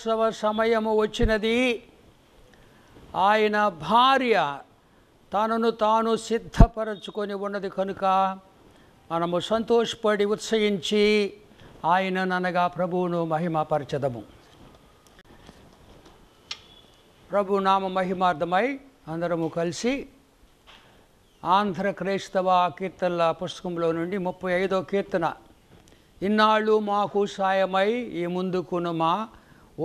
రథోత్సవ సమయము వచ్చినది ఆయన భార్య తనను తాను సిద్ధపరచుకొని ఉన్నది కనుక మనము సంతోషపడి ఉత్సహించి ఆయననగా ప్రభువును మహిమపరచదము ప్రభు నామ మహిమార్థమై అందరము కలిసి ఆంధ్ర క్రైస్తవ కీర్తనల పుస్తకంలో నుండి ముప్పై ఐదో కీర్తన ఇన్నాళ్ళు మాకు సాయమై ఈ ముందుకును మా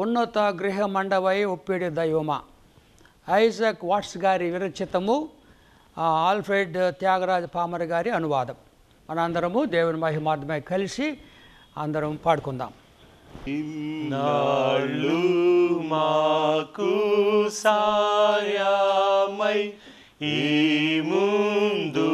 ఉన్నత గృహ మండవై ఒప్పిడి దైవమ ఐజాక్ వాట్స్ గారి విరచితము ఆల్ఫ్రెడ్ త్యాగరాజ పామర్ గారి అనువాదం మనందరము దేవుని మహిమార్థమై కలిసి అందరం పాడుకుందాం ఇన్నాళ్ళు మాకు సాయామై ఈ ముందు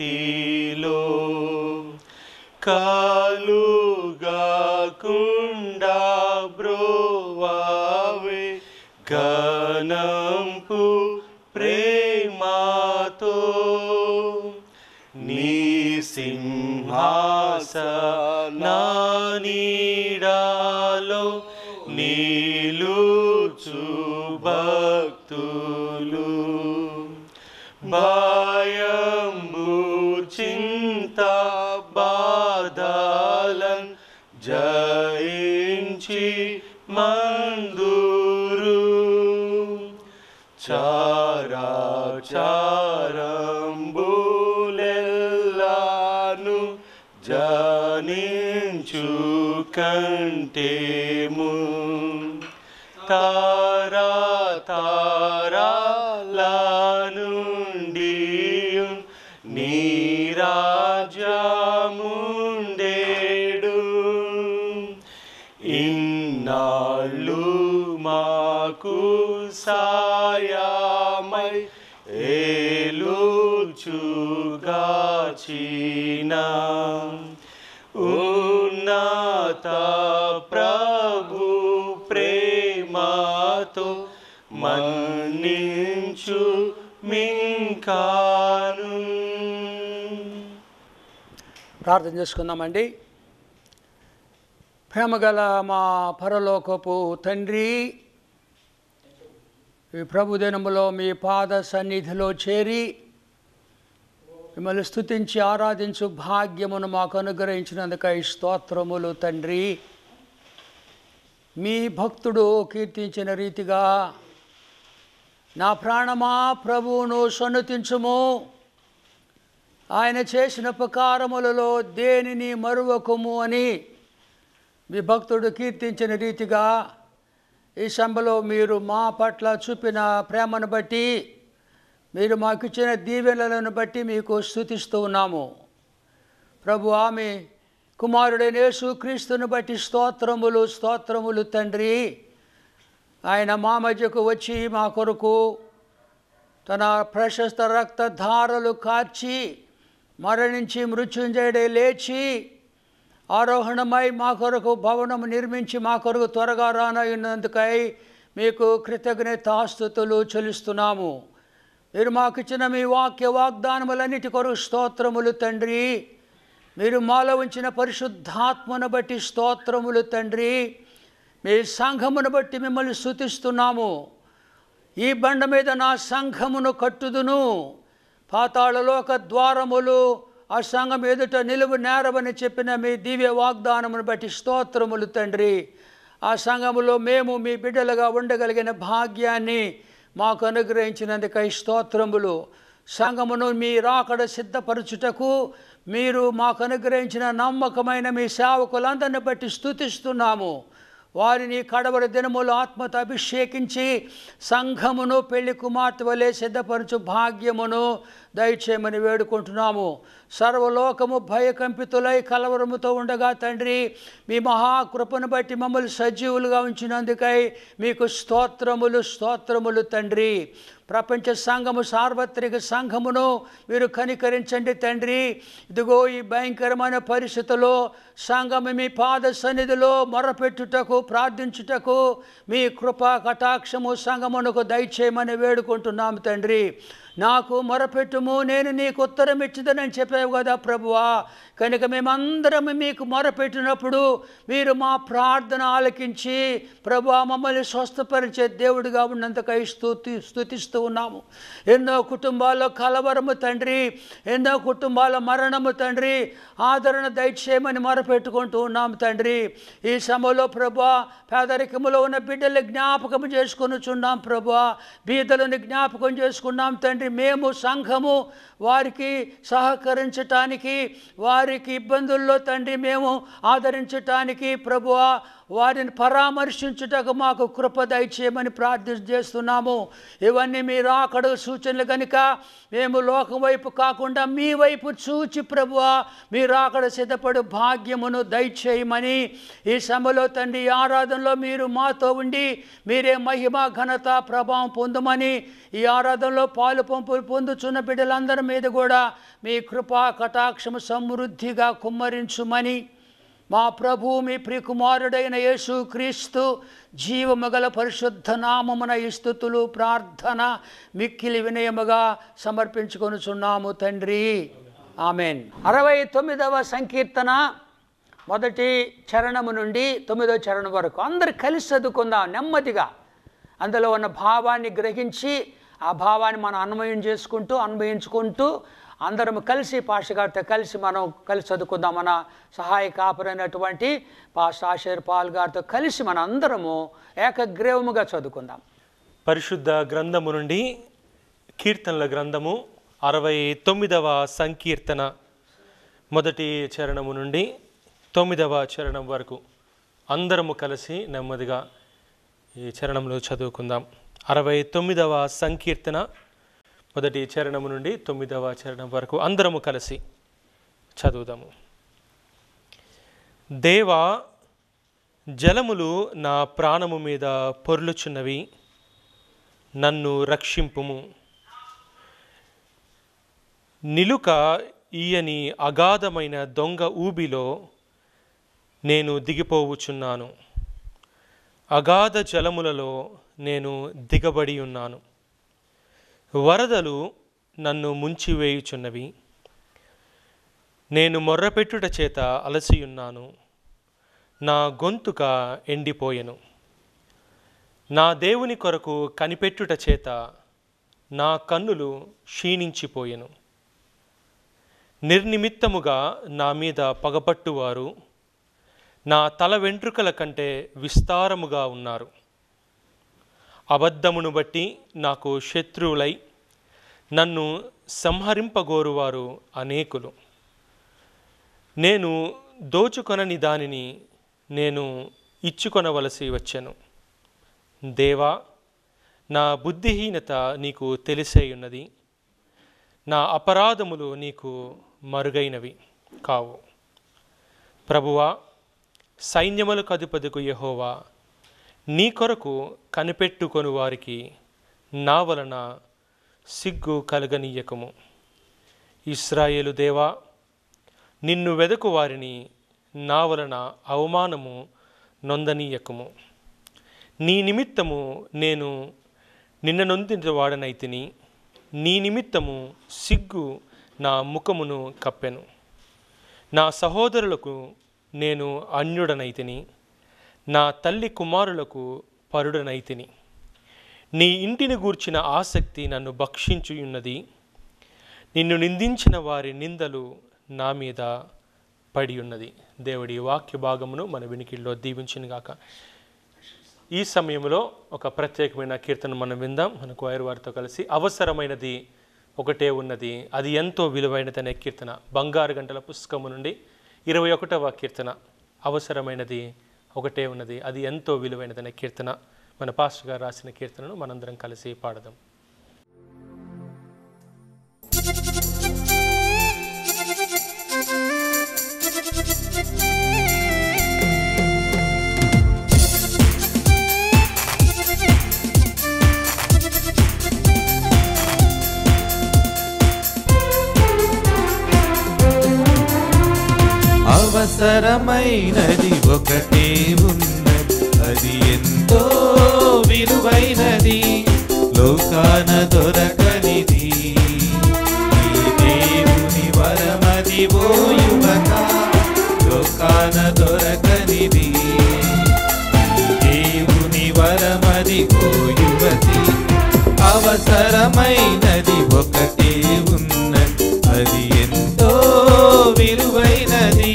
నీటిలో కాలుగాకుండా బ్రోవావే గణంపు ప్రేమాతో నీ సింహాస నానీ కంటేము తారా తారా లానుండి నీరాజముండేడు ఇన్నాళ్ళు మాకు సాయామై ఏలుచుగాచినా ప్రభు ప్రేమతో మన్నించు మింకాను ప్రార్థన చేసుకుందామండి ప్రేమగల మా పరలోకపు తండ్రి ఈ ప్రభుదినములో మీ పాద సన్నిధిలో చేరి మిమ్మల్ని స్థుతించి ఆరాధించు భాగ్యమును మాకు అనుగ్రహించినందుకై స్తోత్రములు తండ్రి మీ భక్తుడు కీర్తించిన రీతిగా నా ప్రాణమా ప్రభువును సన్నతించుము ఆయన చేసిన ఉపకారములలో దేనిని మరువకుము అని మీ భక్తుడు కీర్తించిన రీతిగా ఈ సభలో మీరు మా పట్ల చూపిన ప్రేమను బట్టి మీరు మాకు ఇచ్చిన దీవెనలను బట్టి మీకు స్థుతిస్తూ ఉన్నాము ప్రభు ఆమె కుమారుడైన యేసుక్రీస్తుని బట్టి స్తోత్రములు స్తోత్రములు తండ్రి ఆయన మా మధ్యకు వచ్చి మా కొరకు తన ప్రశస్త రక్తధారలు కార్చి మరణించి మృత్యుంజయుడే లేచి ఆరోహణమై మా కొరకు భవనం నిర్మించి మా కొరకు త్వరగా రానయ్యున్నందుకై మీకు కృతజ్ఞతాస్తుతులు చెల్లిస్తున్నాము మీరు మాకు ఇచ్చిన మీ వాక్య వాగ్దానములన్నిటి కొరకు స్తోత్రములు తండ్రి మీరు మాలో ఉంచిన పరిశుద్ధాత్మను బట్టి స్తోత్రములు తండ్రి మీ సంఘమును బట్టి మిమ్మల్ని శుతిస్తున్నాము ఈ బండ మీద నా సంఘమును కట్టుదును పాతాళలోక ద్వారములు ఆ సంఘం ఎదుట నిలువు నేరవని చెప్పిన మీ దివ్య వాగ్దానమును బట్టి స్తోత్రములు తండ్రి ఆ సంఘములో మేము మీ బిడ్డలుగా ఉండగలిగిన భాగ్యాన్ని మాకు అనుగ్రహించినందుకై స్తోత్రములు సంఘమును మీ రాకడ సిద్ధపరచుటకు మీరు మాకు అనుగ్రహించిన నమ్మకమైన మీ సేవకులందరిని బట్టి స్థుతిస్తున్నాము వారిని కడవడి దినములు ఆత్మత అభిషేకించి సంఘమును పెళ్లి కుమార్తె వలె సిద్ధపరచు భాగ్యమును దయచేయమని వేడుకుంటున్నాము సర్వలోకము భయకంపితులై కలవరముతో ఉండగా తండ్రి మీ మహాకృపను బట్టి మమ్మల్ని సజీవులుగా ఉంచినందుకై మీకు స్తోత్రములు స్తోత్రములు తండ్రి ప్రపంచ సంఘము సార్వత్రిక సంఘమును మీరు కనికరించండి తండ్రి ఇదిగో ఈ భయంకరమైన పరిస్థితుల్లో సంఘము మీ పాద సన్నిధిలో మొరపెట్టుటకు ప్రార్థించుటకు మీ కృపా కటాక్షము సంఘమునకు దయచేయమని వేడుకుంటున్నాము తండ్రి నాకు మొరపెట్టుము నేను నీకు ఉత్తరం ఇచ్చుదనని చెప్పావు కదా ప్రభువా కనుక మేమందరం మీకు మొరపెట్టినప్పుడు మీరు మా ప్రార్థన ఆలకించి ప్రభు మమ్మల్ని స్వస్థపరిచే దేవుడిగా ఉన్నంతకై స్థుతి స్థుతిస్తూ ఉన్నాము ఎన్నో కుటుంబాల్లో కలవరము తండ్రి ఎన్నో కుటుంబాల మరణము తండ్రి ఆదరణ దయచేయమని మొరపెట్టుకుంటూ ఉన్నాము తండ్రి ఈ సమయంలో ప్రభు పేదరికములో ఉన్న బిడ్డలు జ్ఞాపకం చేసుకొని చున్నాం ప్రభు బీదలను జ్ఞాపకం చేసుకున్నాం తండ్రి మేము సంఘము వారికి సహకరించటానికి వారికి ఇబ్బందుల్లో తండ్రి మేము ఆదరించటానికి ప్రభువా వారిని పరామర్శించుటకు మాకు కృప చేయమని ప్రార్థన చేస్తున్నాము ఇవన్నీ మీరు ఆకడ సూచనలు కనుక మేము లోకం వైపు కాకుండా మీ వైపు చూచి ప్రభువ మీరు ఆకడ సిద్ధపడు భాగ్యమును దయచేయమని ఈ సమలో తండ్రి ఆరాధనలో మీరు మాతో ఉండి మీరే మహిమ ఘనత ప్రభావం పొందమని ఈ ఆరాధనలో పాలు పంపులు పొందుచున్న బిడ్డలందరి మీద కూడా మీ కృపా కటాక్షము సమృద్ధిగా కుమ్మరించుమని మా మీ ప్రియకుమారుడైన యేసుక్రీస్తు జీవమగల పరిశుద్ధ నామమున ఇస్తుతులు ప్రార్థన మిక్కిలి వినయముగా చున్నాము తండ్రి ఆమెన్ అరవై తొమ్మిదవ సంకీర్తన మొదటి చరణము నుండి తొమ్మిదవ చరణం వరకు అందరు కలిసి చదువుకుందాం నెమ్మదిగా అందులో ఉన్న భావాన్ని గ్రహించి ఆ భావాన్ని మనం అన్వయం చేసుకుంటూ అన్వయించుకుంటూ అందరం కలిసి గారితో కలిసి మనం కలిసి చదువుకుందాం మన సహాయ కాపురైనటువంటి పాస్ ఆశీర్ పాల్ గారితో కలిసి మన అందరము ఏకగ్రీవముగా చదువుకుందాం పరిశుద్ధ గ్రంథము నుండి కీర్తనల గ్రంథము అరవై తొమ్మిదవ సంకీర్తన మొదటి చరణము నుండి తొమ్మిదవ చరణం వరకు అందరము కలిసి నెమ్మదిగా ఈ చరణంలో చదువుకుందాం అరవై తొమ్మిదవ సంకీర్తన మొదటి చరణము నుండి తొమ్మిదవ చరణం వరకు అందరము కలిసి చదువుదాము దేవా జలములు నా ప్రాణము మీద పొర్లుచున్నవి నన్ను రక్షింపుము నిలుక ఈయని అగాధమైన దొంగ ఊబిలో నేను దిగిపోవుచున్నాను అగాధ జలములలో నేను దిగబడి ఉన్నాను వరదలు నన్ను ముంచివేయుచున్నవి నేను మొర్రపెట్టుట చేత అలసియున్నాను నా గొంతుక ఎండిపోయెను నా దేవుని కొరకు కనిపెట్టుట చేత నా కన్నులు క్షీణించిపోయెను నిర్నిమిత్తముగా నా మీద పగపట్టువారు నా తల వెంట్రుకల కంటే విస్తారముగా ఉన్నారు అబద్ధమును బట్టి నాకు శత్రువులై నన్ను సంహరింపగోరువారు అనేకులు నేను దోచుకొనని దానిని నేను ఇచ్చుకొనవలసి వచ్చాను దేవా నా బుద్ధిహీనత నీకు తెలిసేయున్నది నా అపరాధములు నీకు మరుగైనవి కావు ప్రభువా సైన్యములకు అధిపతికు యహోవా నీ కొరకు కనిపెట్టుకొని వారికి నా వలన సిగ్గు కలగనీయకము ఇస్రాయేలు దేవా నిన్ను వెదకు వారిని నా వలన అవమానము నొందనీయకము నీ నిమిత్తము నేను నిన్న నొందిన వాడనైతిని నీ నిమిత్తము సిగ్గు నా ముఖమును కప్పెను నా సహోదరులకు నేను అన్యుడనైతిని నా తల్లి కుమారులకు పరుడనైతిని నీ ఇంటిని గూర్చిన ఆసక్తి నన్ను భక్షించున్నది నిన్ను నిందించిన వారి నిందలు నా మీద పడి ఉన్నది దేవుడి వాక్య భాగమును మన వినికిల్లో గాక ఈ సమయంలో ఒక ప్రత్యేకమైన కీర్తన మనం విందాం మనకు వైరు వారితో కలిసి అవసరమైనది ఒకటే ఉన్నది అది ఎంతో విలువైనదనే కీర్తన బంగారు గంటల పుస్తకము నుండి ఇరవై ఒకటవ కీర్తన అవసరమైనది ఒకటే ఉన్నది అది ఎంతో విలువైనదనే కీర్తన మన పాస్టర్ గారు రాసిన కీర్తనను మనందరం కలిసి పాడదాం అవసరమైనది ఒకటే ఉన్నది అది ఎంతో విలువైనది లోకాన దొరకనిది దేవుని వరమది ఓ యువక లోకాన దొరకనిది దేవుని వరమది ఓ యువతి అవసరమైనది ఒకటే ఉన్నది అది ఎంతో విలువైనది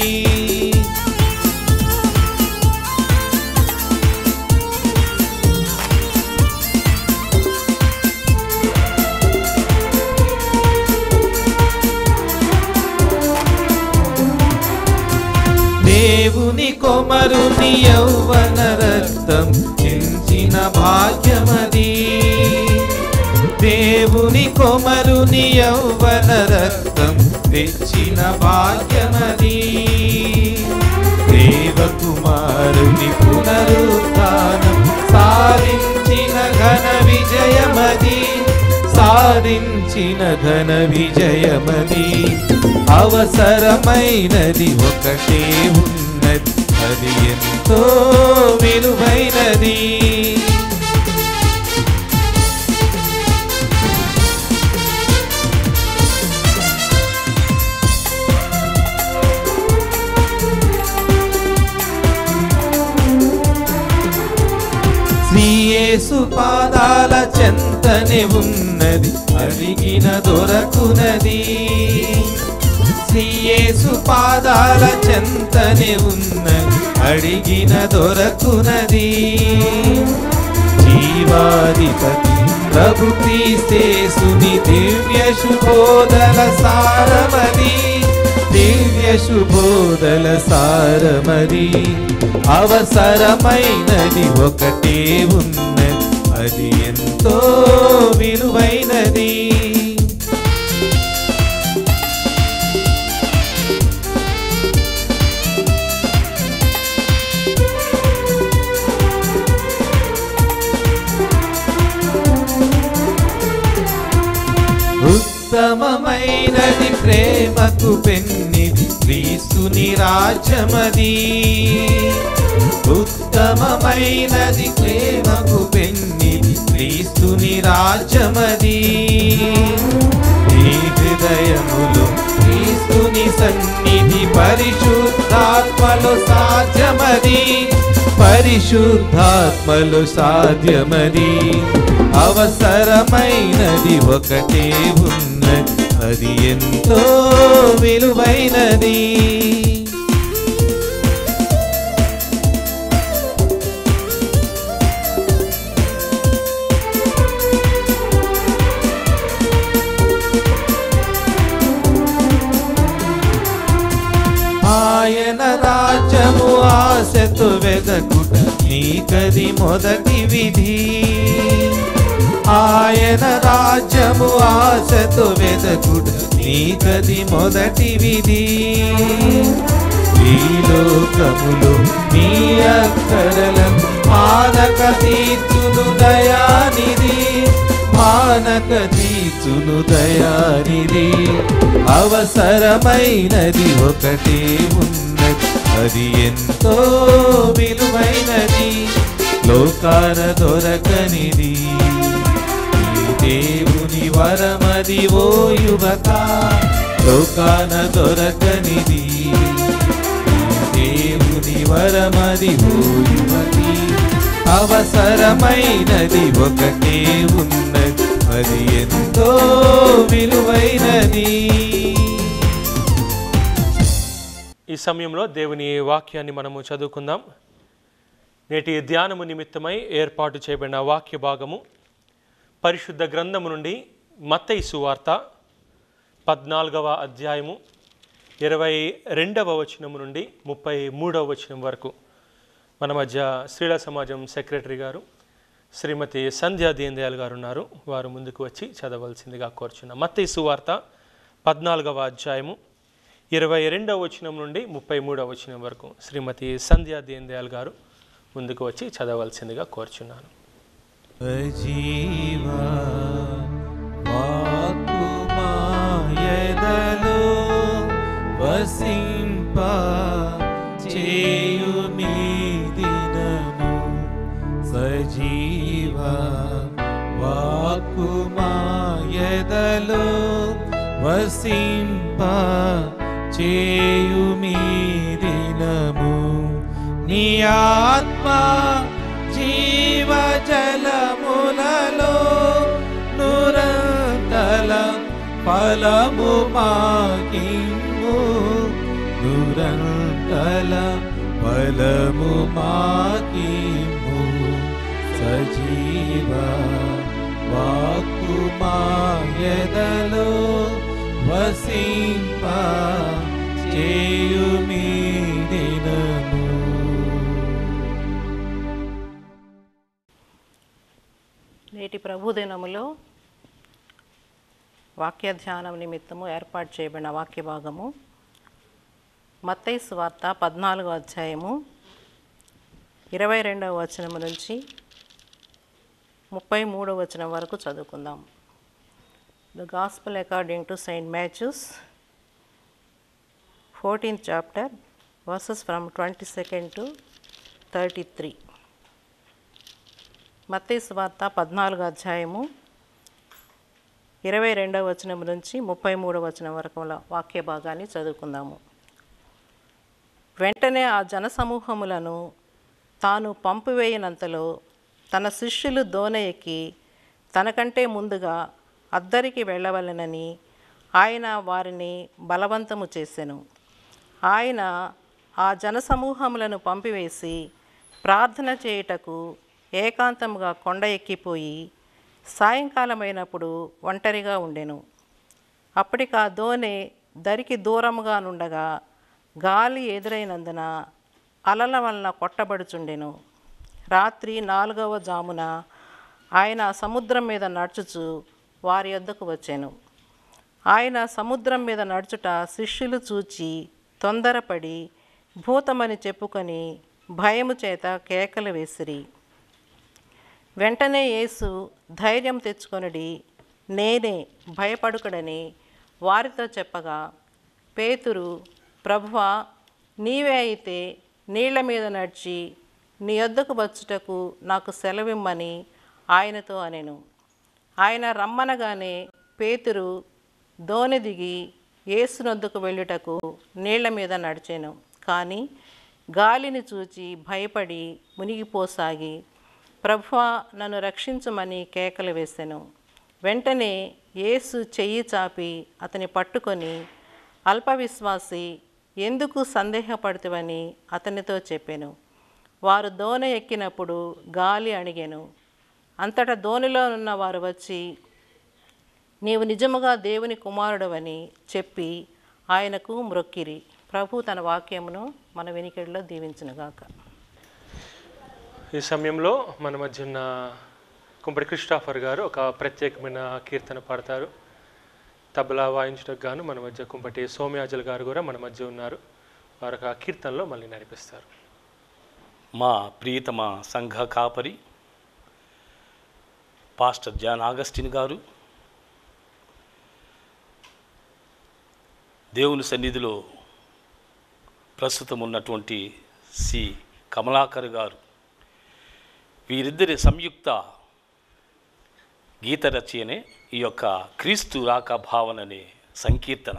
కుమరుని యౌవన రక్తం ఎంచిన భాగ్యమది దేవుని కుమరుని యౌవన రక్తం తెచ్చిన భాగ్యమది దేవకుమారుని పునరుత్నం సాధించిన ఘన విజయమది సాధించిన ఘన విజయమది అవసరమైనది ఒకటే ఉంది అది ఎంతో విలువైనది యేసు పాదాల చెంతనే ఉన్నది అరిగిన దొరకునది సియేసు పాదాల చెంతనే ఉన్నది అడిగిన దొరకునది జీవాధిపతి ప్రభు క్రీస్తేసుని దివ్య శుభోదల సారమది దివ్య శుభోదల సారమది అవసరమైనది ఒకటే ఉన్నది అది ఎంతో విలువైనది ఉత్తమమైనది ప్రేమకు పెన్నిది క్రీస్తుని రాజ్యమది ఉత్తమమైనది ప్రేమకు పెన్నిది క్రీస్తుని రాజ్యమది ఈ హృదయములు క్రీస్తుని సన్నిధి పరిశుద్ధాత్మలు సాధ్యమది పరిశుద్ధాత్మలు సాధ్యమది అవసరమైనది ఒకటే ఉంది అది ఎంతో విలువైనది ఆయన రాజ్యము ఆశతు వెదకుట నీకది మొదటి విధి ఆయన రాజ్యము ఆశతో వెదకుడు గది మొదటి విధి ఈ లోకములు నీ అక్కడలకు మానక తీర్చును దయానిది మానక తీర్చును దయానిది అవసరమైనది ఒకటే ఉన్నది అది ఎంతో విలువైనది లోకాన దొరకనిది వరమది ఓ యువత లోకాన దొరకనిది దేవుని వరమది ఓ యువతి అవసరమైనది ఒకటే ఉన్నది అది ఎంతో విలువైనది ఈ సమయంలో దేవుని వాక్యాన్ని మనము చదువుకుందాం నేటి ధ్యానము నిమిత్తమై ఏర్పాటు చేయబడిన వాక్య భాగము పరిశుద్ధ గ్రంథము నుండి మత్తయి సువార్త పద్నాలుగవ అధ్యాయము ఇరవై రెండవ వచనం నుండి ముప్పై మూడవ వచనం వరకు మన మధ్య శ్రీల సమాజం సెక్రటరీ గారు శ్రీమతి సంధ్యా దీన్దయాల్ గారు ఉన్నారు వారు ముందుకు వచ్చి చదవలసిందిగా కోరుచున్నాం మత్తయి సువార్త పద్నాలుగవ అధ్యాయము ఇరవై రెండవ వచనం నుండి ముప్పై మూడవ వచనం వరకు శ్రీమతి సంధ్యా దీన్దయాల్ గారు ముందుకు వచ్చి చదవలసిందిగా కోరుచున్నాను జీవా ुमायदलो वसिं प चेयुमि दिनभो स जीवा बामायदलो वसिं प चेयु नियात्मा जीवा ఫల ఫలము మాకిము దురంతల ఫలము మాకిము సజీవ వాక్కు మాయదలో వసింప చేయుమీ నేటి ప్రభుదినములో వాక్య ధ్యానం నిమిత్తము ఏర్పాటు చేయబడిన వాక్య భాగము మత్తైసు వార్త పద్నాలుగో అధ్యాయము ఇరవై రెండవ వచనం నుంచి ముప్పై మూడవ వచనం వరకు చదువుకుందాం the gospel according to saint Matthews fourteenth chapter verses from twenty second to thirty three Mattai వార్త పద్నాలుగు అధ్యాయము ఇరవై రెండవ వచనం నుంచి ముప్పై మూడవ వచనం వరకు వాక్య భాగాన్ని చదువుకుందాము వెంటనే ఆ జనసమూహములను తాను పంపివేయనంతలో తన శిష్యులు దోన ఎక్కి తనకంటే ముందుగా అద్దరికి వెళ్ళవలెనని ఆయన వారిని బలవంతము చేశాను ఆయన ఆ జనసమూహములను పంపివేసి ప్రార్థన చేయుటకు ఏకాంతముగా కొండ ఎక్కిపోయి సాయంకాలమైనప్పుడు ఒంటరిగా ఉండెను అప్పటికా దోనె దరికి దూరముగా నుండగా గాలి ఎదురైనందున అలల వలన కొట్టబడుచుండెను రాత్రి నాలుగవ జామున ఆయన సముద్రం మీద నడుచుచు వారి వద్దకు వచ్చాను ఆయన సముద్రం మీద నడుచుట శిష్యులు చూచి తొందరపడి భూతమని చెప్పుకొని భయము చేత కేకలు వేసిరి వెంటనే యేసు ధైర్యం తెచ్చుకొనడి నేనే భయపడుకడని వారితో చెప్పగా పేతురు ప్రభువ నీవే అయితే నీళ్ల మీద నడిచి నీ వద్దకు వచ్చుటకు నాకు సెలవిమ్మని ఆయనతో అనెను ఆయన రమ్మనగానే పేతురు దోని దిగి ఏసునొద్దుకు వెళ్ళుటకు నీళ్ల మీద నడిచాను కానీ గాలిని చూచి భయపడి మునిగిపోసాగి ప్రభువా నన్ను రక్షించమని కేకలు వేశాను వెంటనే యేసు చెయ్యి చాపి అతని పట్టుకొని అల్పవిశ్వాసి ఎందుకు సందేహపడుతువని అతనితో చెప్పాను వారు దోన ఎక్కినప్పుడు గాలి అణిగాను అంతటా దోణిలో ఉన్న వారు వచ్చి నీవు నిజముగా దేవుని కుమారుడవని చెప్పి ఆయనకు మ్రొక్కిరి ప్రభు తన వాక్యమును మన వెనికిడిలో దీవించునుగాక ఈ సమయంలో మన మధ్య ఉన్న కుంపటి క్రిస్టాఫర్ గారు ఒక ప్రత్యేకమైన కీర్తన పాడతారు తబలా వాయించడం గాను మన మధ్య కుంపటి సోమ్యాజల్ గారు కూడా మన మధ్య ఉన్నారు వారు ఒక కీర్తనలో మళ్ళీ నడిపిస్తారు మా ప్రియతమ సంఘ కాపరి పాస్టర్ జాన్ ఆగస్టిన్ గారు దేవుని సన్నిధిలో ప్రస్తుతం ఉన్నటువంటి సి కమలాకర్ గారు వీరిద్దరి సంయుక్త గీత రచయనే ఈ యొక్క క్రీస్తు రాక భావనని సంకీర్తన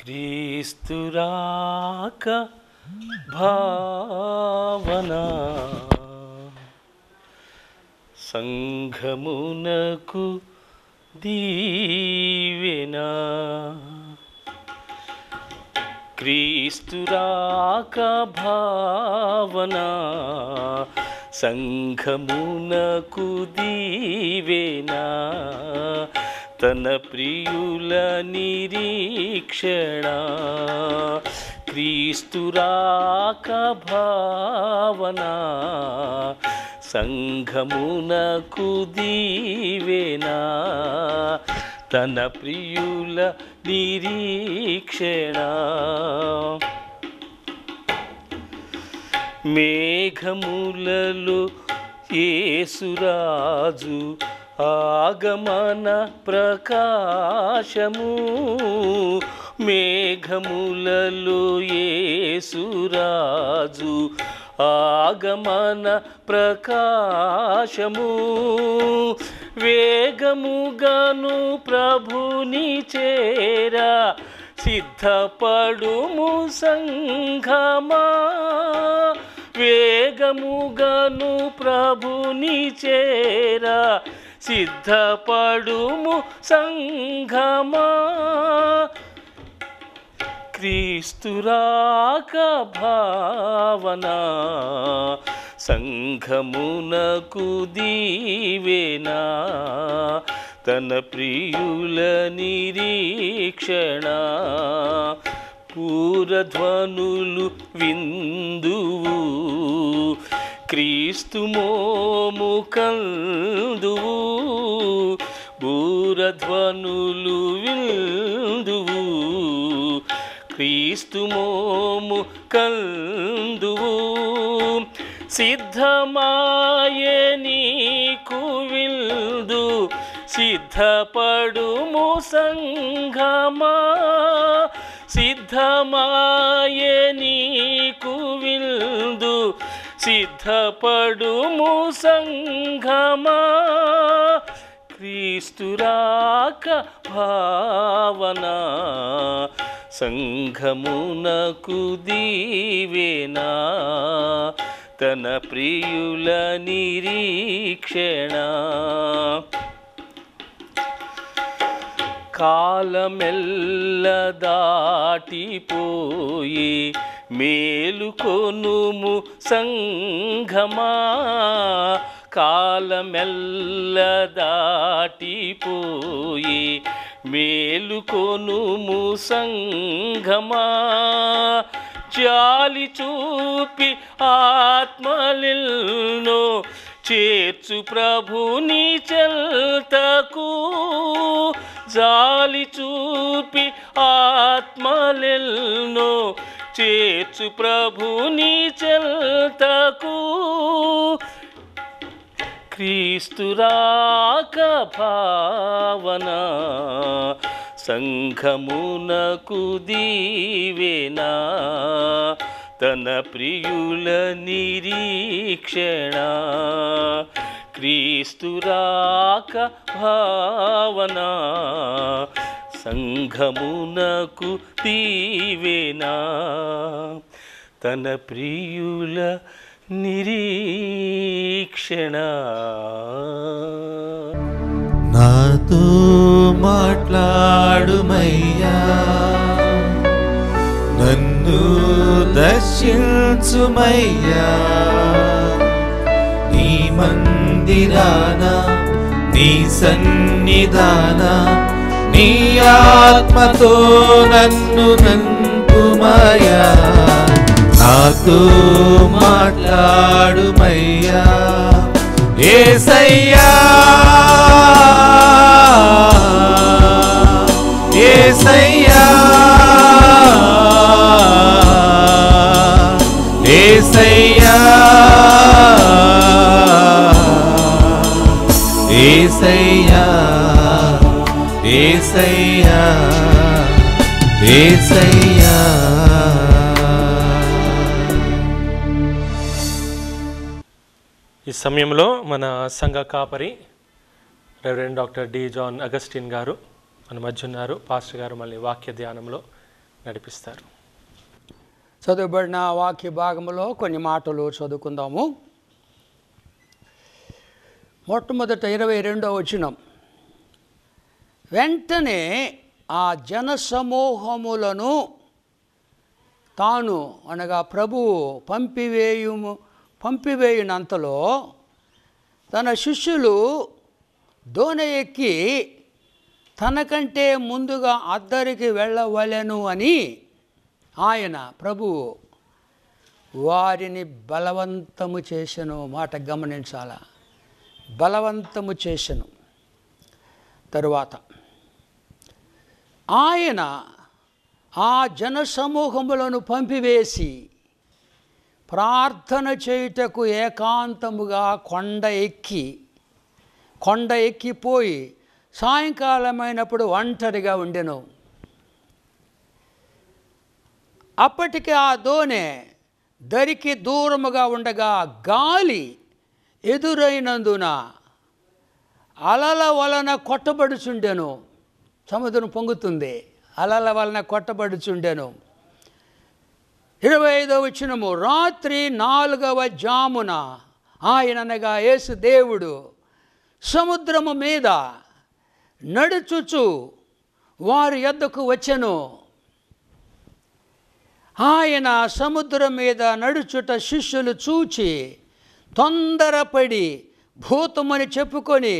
క్రీస్తు రాక భావన సంఘమునకు దీవెనా క్రీస్తు రాక భావన సంఘమునకు దీవేనా తన ప్రియుల నిరీక్షణ క్రీస్తురాక భావన సంఘమునకు దీవేనా తన ప్రియుల నిరీక్షణ మేఘములలో ఏసురాజు ఆగమన ప్రకాశము మేఘములలో ఏసురాజు ఆగమన ప్రకాశము వేగముగాను ప్రభుని చేరా సిద్ధపడుము సంఘమా ఉద్వేగముగను ప్రభుని చేరా సిద్ధపడుము సంఘమా క్రీస్తురాక భావన సంఘమునకు దీవేనా తన ప్రియుల నిరీక్షణ కర్పూరధ్వనులు విందు క్రీస్తు మోము కందువు బూరధ్వనులు విందువు క్రీస్తు మోము కందువు సిద్ధమాయే నీకు విల్దు సిద్ధపడుము సంఘమా సిద్ధమాయే నీకు విందు సిద్ధపడుము సంఘమా క్రీస్తురాక భావన సంఘమునకు దీవేనా తన ప్రియుల నిరీక్షణ కాలమెల్ల దాటిపోయి మేలుకొనుము సంఘమా కాలమెల్ల దాటిపోయి మేలుకొనుము సంఘమా చాలి చూపి ఆత్మలిల్నో చేర్చు ప్రభుని చల్తకు జాలి చూపి ఆత్మలెల్ను చేర్చు ప్రభుని చల్తకు క్రీస్తు రాక భావన సంఘమునకు దీవేనా తన ప్రియుల నిరీక్షణ క్రీస్తురాక భావన సంఘమునకు తీవేనా తన ప్రియుల నిరీక్షణ నాతో మాట్లాడుమయ్యా దర్శించుమయ్యా నీ మందిరాన నీ సన్నిధాన నీ ఆత్మతో నన్ను నంపుమయా నాతో మాట్లాడుమయ్యా ఏసయ్యా ఏసయ్యా ఈ సమయంలో మన సంఘ కాపరి reverend doctor D John Augustine గారు మన మధ్య ఉన్నారు పాస్టర్ గారు మళ్ళీ వాక్య ధ్యానంలో నడిపిస్తారు చదువుబడిన వాక్య భాగంలో కొన్ని మాటలు చదువుకుందాము మొట్టమొదట ఇరవై రెండో వచనం వెంటనే ఆ జన సమూహములను తాను అనగా ప్రభువు పంపివేయుము పంపివేయునంతలో తన శిష్యులు దోన ఎక్కి తనకంటే ముందుగా అద్దరికి వెళ్ళవలెను అని ఆయన ప్రభువు వారిని బలవంతము చేసను మాట గమనించాల బలవంతము చేసను తరువాత ఆయన ఆ జనసమూహములను పంపివేసి ప్రార్థన చేయుటకు ఏకాంతముగా కొండ ఎక్కి కొండ ఎక్కిపోయి సాయంకాలమైనప్పుడు ఒంటరిగా ఉండెను అప్పటికి ఆ దోణె దరికి దూరముగా ఉండగా గాలి ఎదురైనందున అలల వలన కొట్టబడుచుండెను సముద్రం పొంగుతుంది అలల వలన కొట్టబడుచుండెను ఇరవై ఐదవ వచ్చినము రాత్రి నాలుగవ జామున ఆయననగా యేసు దేవుడు సముద్రము మీద నడుచుచు వారి ఎద్దకు వచ్చెను ఆయన సముద్రం మీద నడుచుట శిష్యులు చూచి తొందరపడి భూతమని చెప్పుకొని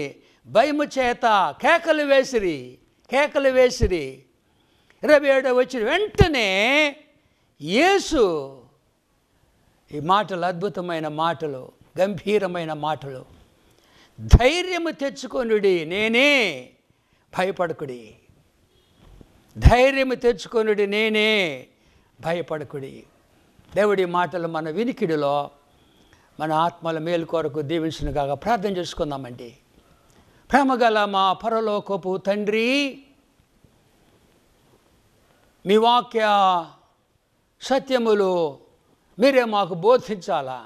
భయము చేత కేకలు వేసిరి కేకలు వేసిరి ఇరవై ఏడో వచ్చిన వెంటనే యేసు ఈ మాటలు అద్భుతమైన మాటలు గంభీరమైన మాటలు ధైర్యము తెచ్చుకొనుడి నేనే భయపడకుడి ధైర్యము తెచ్చుకొనుడి నేనే భయపడకుడి దేవుడి మాటలు మన వినికిడిలో మన ఆత్మల మేలు కొరకు దీవించినగా కాక ప్రార్థన చేసుకుందామండి ప్రేమగల మా పరలోకపు తండ్రి మీ వాక్య సత్యములు మీరే మాకు బోధించాలా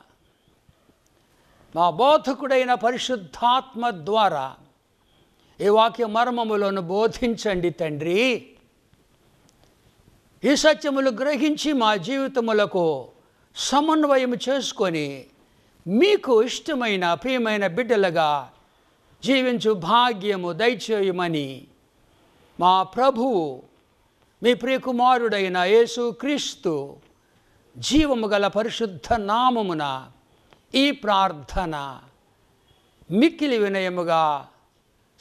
మా బోధకుడైన పరిశుద్ధాత్మ ద్వారా ఈ వాక్య మర్మములను బోధించండి తండ్రి ఈ సత్యములు గ్రహించి మా జీవితములకు సమన్వయం చేసుకొని మీకు ఇష్టమైన ప్రియమైన బిడ్డలుగా జీవించు భాగ్యము దయచేయమని మా ప్రభువు మీ ప్రియకుమారుడైన యేసు క్రీస్తు జీవము గల పరిశుద్ధ నామమున ఈ ప్రార్థన మిక్కిలి వినయముగా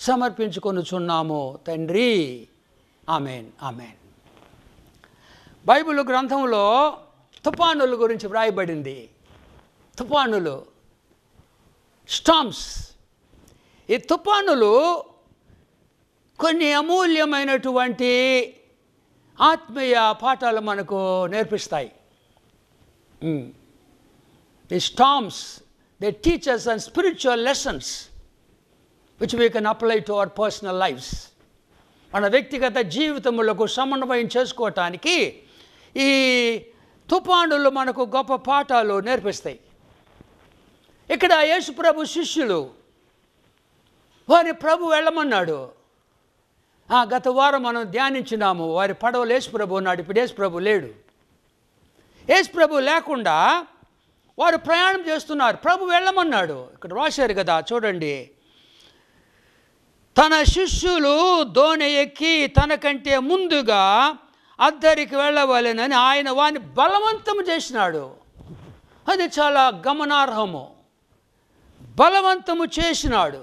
సమర్పించుకొనుచున్నాము తండ్రి ఆమెన్ ఆమెన్ బైబిల్ గ్రంథంలో తుఫానుల గురించి వ్రాయబడింది తుఫానులు స్టామ్స్ ఈ తుఫానులు కొన్ని అమూల్యమైనటువంటి ఆత్మీయ పాఠాలు మనకు నేర్పిస్తాయి the storms the teachers and spiritual lessons which we can apply to our personal lifes మన వ్యక్తిగత జీవితములకు సమన్వయం చేసుకోవటానికి ఈ తుఫానులు మనకు గొప్ప పాఠాలు నేర్పిస్తాయి ఇక్కడ యేసుప్రభు శిష్యులు వారి ప్రభు వెళ్ళమన్నాడు గత వారం మనం ధ్యానించినాము వారి పడవలు యేసుప్రభు ఉన్నాడు ఇప్పుడు యేసుప్రభు లేడు యేసుప్రభు లేకుండా వారు ప్రయాణం చేస్తున్నారు ప్రభు వెళ్ళమన్నాడు ఇక్కడ రాశారు కదా చూడండి తన శిష్యులు దోణి ఎక్కి తనకంటే ముందుగా అద్దరికి వెళ్ళవాలేనని ఆయన వాణ్ణి బలవంతం చేసినాడు అది చాలా గమనార్హము బలవంతము చేసినాడు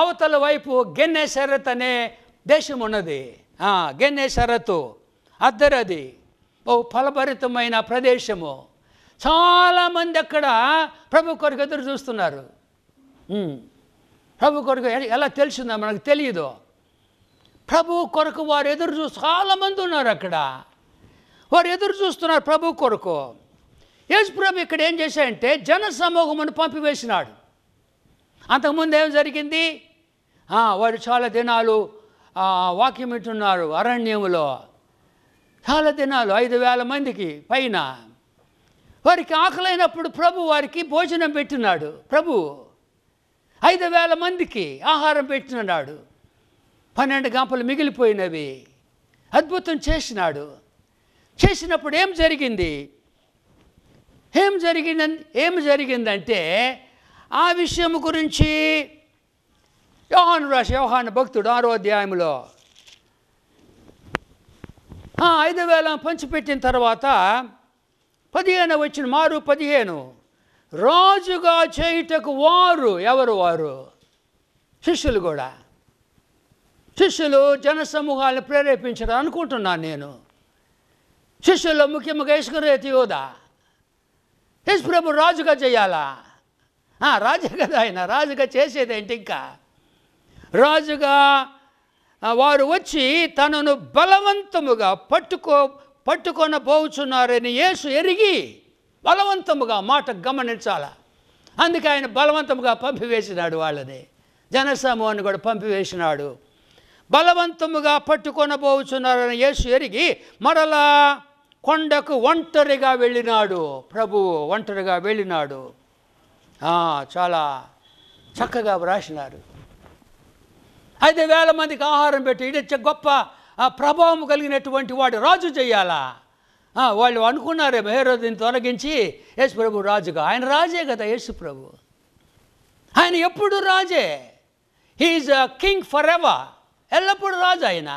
అవతల వైపు గెన్నె శరత్ అనే దేశం ఉన్నది గెన్నె షరతు అద్దరది ఓ ఫలభరితమైన ప్రదేశము చాలామంది అక్కడ ప్రభు కొరకు ఎదురు చూస్తున్నారు ప్రభు కొరకు ఎలా తెలిసిందో మనకు తెలియదు ప్రభు కొరకు వారు ఎదురు చూస్తూ చాలామంది ఉన్నారు అక్కడ వారు ఎదురు చూస్తున్నారు ప్రభు కొరకు యేసు ప్రభు ఇక్కడ ఏం చేశాడంటే జన సమూహమును పంపివేసినాడు అంతకుముందు ఏం జరిగింది వారు చాలా దినాలు వాక్యం వింటున్నారు అరణ్యంలో చాలా దినాలు ఐదు వేల మందికి పైన వారికి ఆకలైనప్పుడు ప్రభు వారికి భోజనం పెట్టినాడు ప్రభు ఐదు వేల మందికి ఆహారం పెట్టినాడు పన్నెండు గంపలు మిగిలిపోయినవి అద్భుతం చేసినాడు చేసినప్పుడు ఏం జరిగింది ఏం జరిగిందని ఏం జరిగిందంటే ఆ విషయం గురించి యోహాను రాశి యోహాను భక్తుడు ఆరో అధ్యాయంలో ఐదు వేల పంచిపెట్టిన తర్వాత పదిహేను వచ్చిన మారు పదిహేను రాజుగా చేయుటకు వారు ఎవరు వారు శిష్యులు కూడా శిష్యులు సమూహాలను ప్రేరేపించరు అనుకుంటున్నాను నేను శిష్యుల్లో ముఖ్యంగా ఇసుకరేతి యోదా యేసు ప్రభు రాజుగా చేయాలా రాజు కదా ఆయన రాజుగా చేసేదేంటి ఇంకా రాజుగా వారు వచ్చి తనను బలవంతముగా పట్టుకో పట్టుకొన పోవుచున్నారని యేసు ఎరిగి బలవంతముగా మాట గమనించాల అందుకే ఆయన బలవంతముగా పంపివేసినాడు వాళ్ళని జనసమూహాన్ని కూడా పంపివేసినాడు బలవంతముగా పట్టుకొనబోచున్నారని యేసు ఎరిగి మరలా కొండకు ఒంటరిగా వెళ్ళినాడు ప్రభు ఒంటరిగా వెళ్ళినాడు చాలా చక్కగా వ్రాసినారు ఐదు వేల మందికి ఆహారం పెట్టి ఇది గొప్ప ప్రభావం కలిగినటువంటి వాడు రాజు చేయాలా వాళ్ళు అనుకున్నారే హేరోదిని తొలగించి యేసు ప్రభు రాజుగా ఆయన రాజే కదా యేసు ప్రభు ఆయన ఎప్పుడు రాజే he is a king for ever ఎల్లప్పుడూ రాజు ఆయన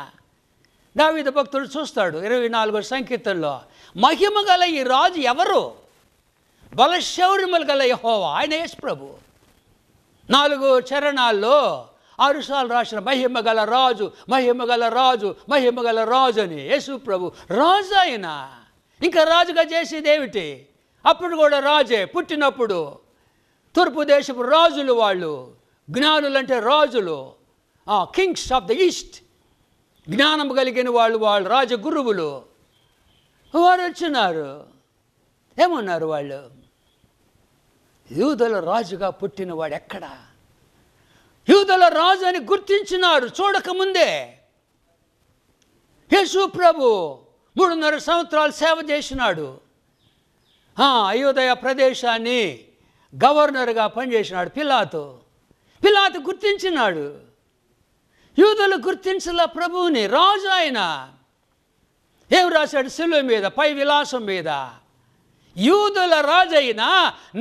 దావిద భక్తుడు చూస్తాడు ఇరవై నాలుగో సంకీర్తనలో మహిమ గల ఈ రాజు ఎవరు బలశౌర్యములు గల యహోవా ఆయన యశ్ ప్రభు నాలుగు చరణాల్లో ఆరుసార్లు రాసిన మహిమ గల రాజు మహిమ గల రాజు మహిమ గల రాజు అని యేసు ప్రభు రాజు ఆయన ఇంకా రాజుగా చేసేదేమిటి అప్పుడు కూడా రాజే పుట్టినప్పుడు తూర్పు దేశపు రాజులు వాళ్ళు జ్ఞానులు అంటే రాజులు కింగ్స్ ఆఫ్ ద ఈస్ట్ జ్ఞానం కలిగిన వాళ్ళు వాళ్ళు రాజగురువులు వారు వచ్చినారు ఏమన్నారు వాళ్ళు యూదల రాజుగా వాడు ఎక్కడా యూదల రాజు అని గుర్తించినారు చూడకముందే యేసు ప్రభు మూడున్నర సంవత్సరాలు సేవ చేసినాడు అయోదయ ప్రదేశాన్ని గవర్నర్గా పనిచేసినాడు పిల్లాతో పిల్లాతో గుర్తించినాడు యూదులు గుర్తించలే ప్రభువుని రాజు ఆయన ఏం రాశాడు శిలువ మీద పై విలాసం మీద యూదుల రాజైన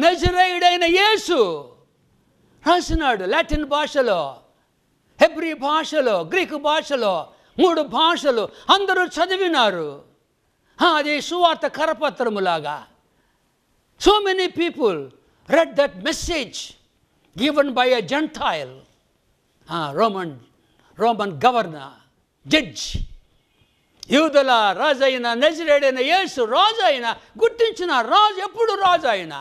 నజరేయుడైన యేసు రాసినాడు లాటిన్ భాషలో హెబ్రి భాషలో గ్రీకు భాషలో మూడు భాషలు అందరూ చదివినారు అది సువార్త కరపత్రములాగా so many people read that message given by a gentile Roman Roman governor judge యూదుల రాజు అయిన నజరేడైన యేసు రాజు అయిన గుర్తించిన రాజు ఎప్పుడు రాజు అయిన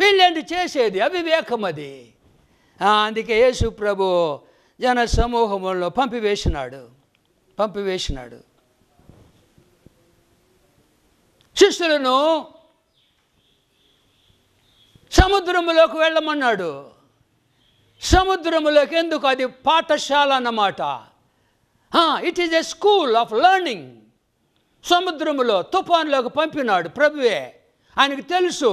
వీళ్ళేంటి చేసేది అవివేకం అది అందుకే యేసు ప్రభు జన సమూహంలో పంపివేసినాడు పంపివేసినాడు శిష్యులను సముద్రంలోకి వెళ్ళమన్నాడు సముద్రములకు ఎందుకు అది పాఠశాల అన్నమాట it is a school of learning సముద్రములో తుఫాన్లోకి పంపినాడు ప్రభువే ఆయనకు తెలుసు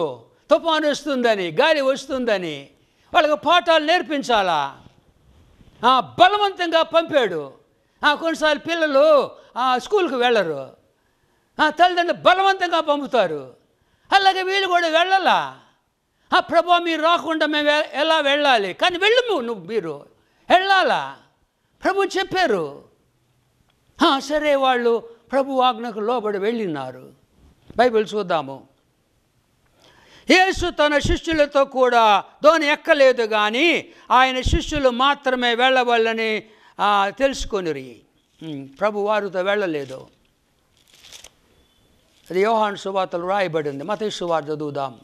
తుఫాను వస్తుందని గాలి వస్తుందని వాళ్ళకి పాఠాలు నేర్పించాలా బలవంతంగా పంపాడు కొన్నిసార్లు పిల్లలు స్కూల్కి వెళ్ళరు తల్లిదండ్రులు బలవంతంగా పంపుతారు అలాగే వీళ్ళు కూడా వెళ్ళాలా ఆ ప్రభా మీరు రాకుండా మేము ఎలా వెళ్ళాలి కానీ వెళ్ళము నువ్వు మీరు వెళ్ళాలా ప్రభు చెప్పారు సరే వాళ్ళు ప్రభు ఆజ్ఞకు లోబడి వెళ్ళినారు బైబిల్ చూద్దాము యేసు తన శిష్యులతో కూడా దోని ఎక్కలేదు కానీ ఆయన శిష్యులు మాత్రమే వెళ్ళవాలని తెలుసుకొనిరి ప్రభు వారితో వెళ్ళలేదు అది యోహాన్ సువార్తలు రాయబడింది మత వారు చదువుదాము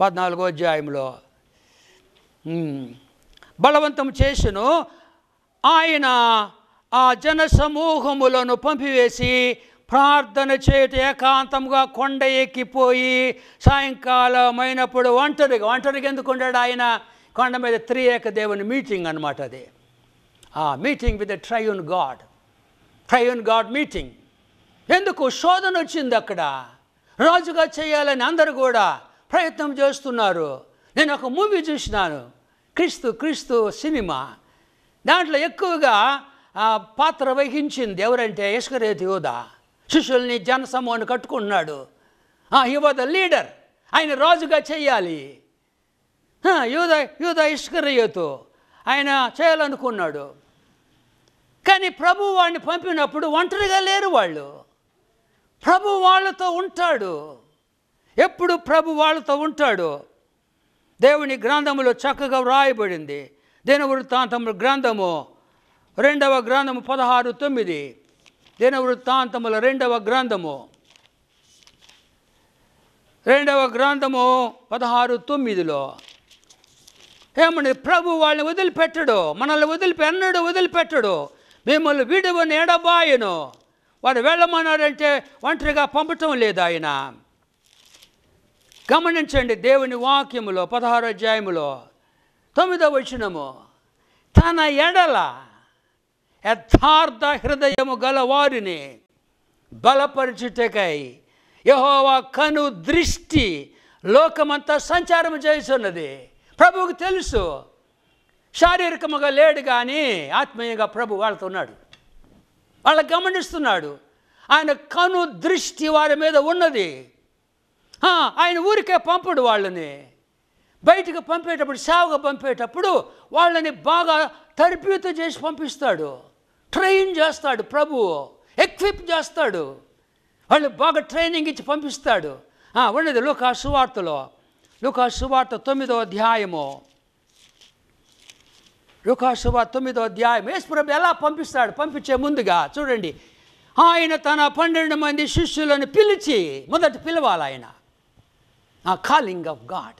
పద్నాలుగో అధ్యాయంలో బలవంతం చేసును ఆయన ఆ జన సమూహములను పంపివేసి ప్రార్థన చేయట ఏకాంతంగా కొండ ఎక్కిపోయి సాయంకాలం అయినప్పుడు ఒంటరిగా ఒంటరిగా ఎందుకు ఉండాడు ఆయన కొండ మీద త్రియేక దేవుని మీటింగ్ అనమాట అది ఆ meeting with triune God triune God meeting ఎందుకు శోధన వచ్చింది అక్కడ రాజుగా చేయాలని అందరు కూడా ప్రయత్నం చేస్తున్నారు నేను ఒక మూవీ చూసినాను క్రీస్తు క్రీస్తు సినిమా దాంట్లో ఎక్కువగా పాత్ర వహించింది ఎవరంటే యశ్వరేతి యోధ శిష్యుల్ని జనసమూహాన్ని కట్టుకున్నాడు యువత లీడర్ ఆయన రాజుగా చేయాలి యూద యూద ఇష్కరయ్యతో ఆయన చేయాలనుకున్నాడు కానీ ప్రభు వాడిని పంపినప్పుడు ఒంటరిగా లేరు వాళ్ళు ప్రభు వాళ్ళతో ఉంటాడు ఎప్పుడు ప్రభు వాళ్ళతో ఉంటాడు దేవుని గ్రంథములో చక్కగా వ్రాయబడింది దేని వృత్తాంతముల గ్రంథము రెండవ గ్రంథము పదహారు తొమ్మిది దేని వృత్తాంతముల రెండవ గ్రంథము రెండవ గ్రంథము పదహారు తొమ్మిదిలో ఏమని ప్రభు వాళ్ళని వదిలిపెట్టడు మనల్ని వదిలిపె అన్నడు వదిలిపెట్టడు మిమ్మల్ని విడువని ఎడబాయను వారు వెళ్ళమన్నారంటే ఒంటరిగా పంపటం లేదు ఆయన గమనించండి దేవుని వాక్యములో పదహారో అధ్యాయములో తొమ్మిదో వచనము తన ఎడల యథార్థ హృదయము గల వారిని బలపరచుటకై యహోవా కను దృష్టి లోకమంతా సంచారం చేస్తున్నది ప్రభువుకు తెలుసు శారీరకముగా లేడు కానీ ఆత్మీయంగా ప్రభు వాళ్ళతో ఉన్నాడు వాళ్ళ గమనిస్తున్నాడు ఆయన కను దృష్టి వారి మీద ఉన్నది ఆయన ఊరికే పంపడు వాళ్ళని బయటకు పంపేటప్పుడు సేవగా పంపేటప్పుడు వాళ్ళని బాగా తర్పీత చేసి పంపిస్తాడు ట్రైన్ చేస్తాడు ప్రభు ఎక్విప్ చేస్తాడు వాళ్ళు బాగా ట్రైనింగ్ ఇచ్చి పంపిస్తాడు ఉన్నది లోకా సువార్తలో లోకా సువార్త తొమ్మిదో అధ్యాయము లోకా సువార్త తొమ్మిదో అధ్యాయం యేసుప్రభు ఎలా పంపిస్తాడు పంపించే ముందుగా చూడండి ఆయన తన పన్నెండు మంది శిష్యులను పిలిచి మొదట పిలవాలి ఆయన ఆ కాలింగ్ ఆఫ్ గాడ్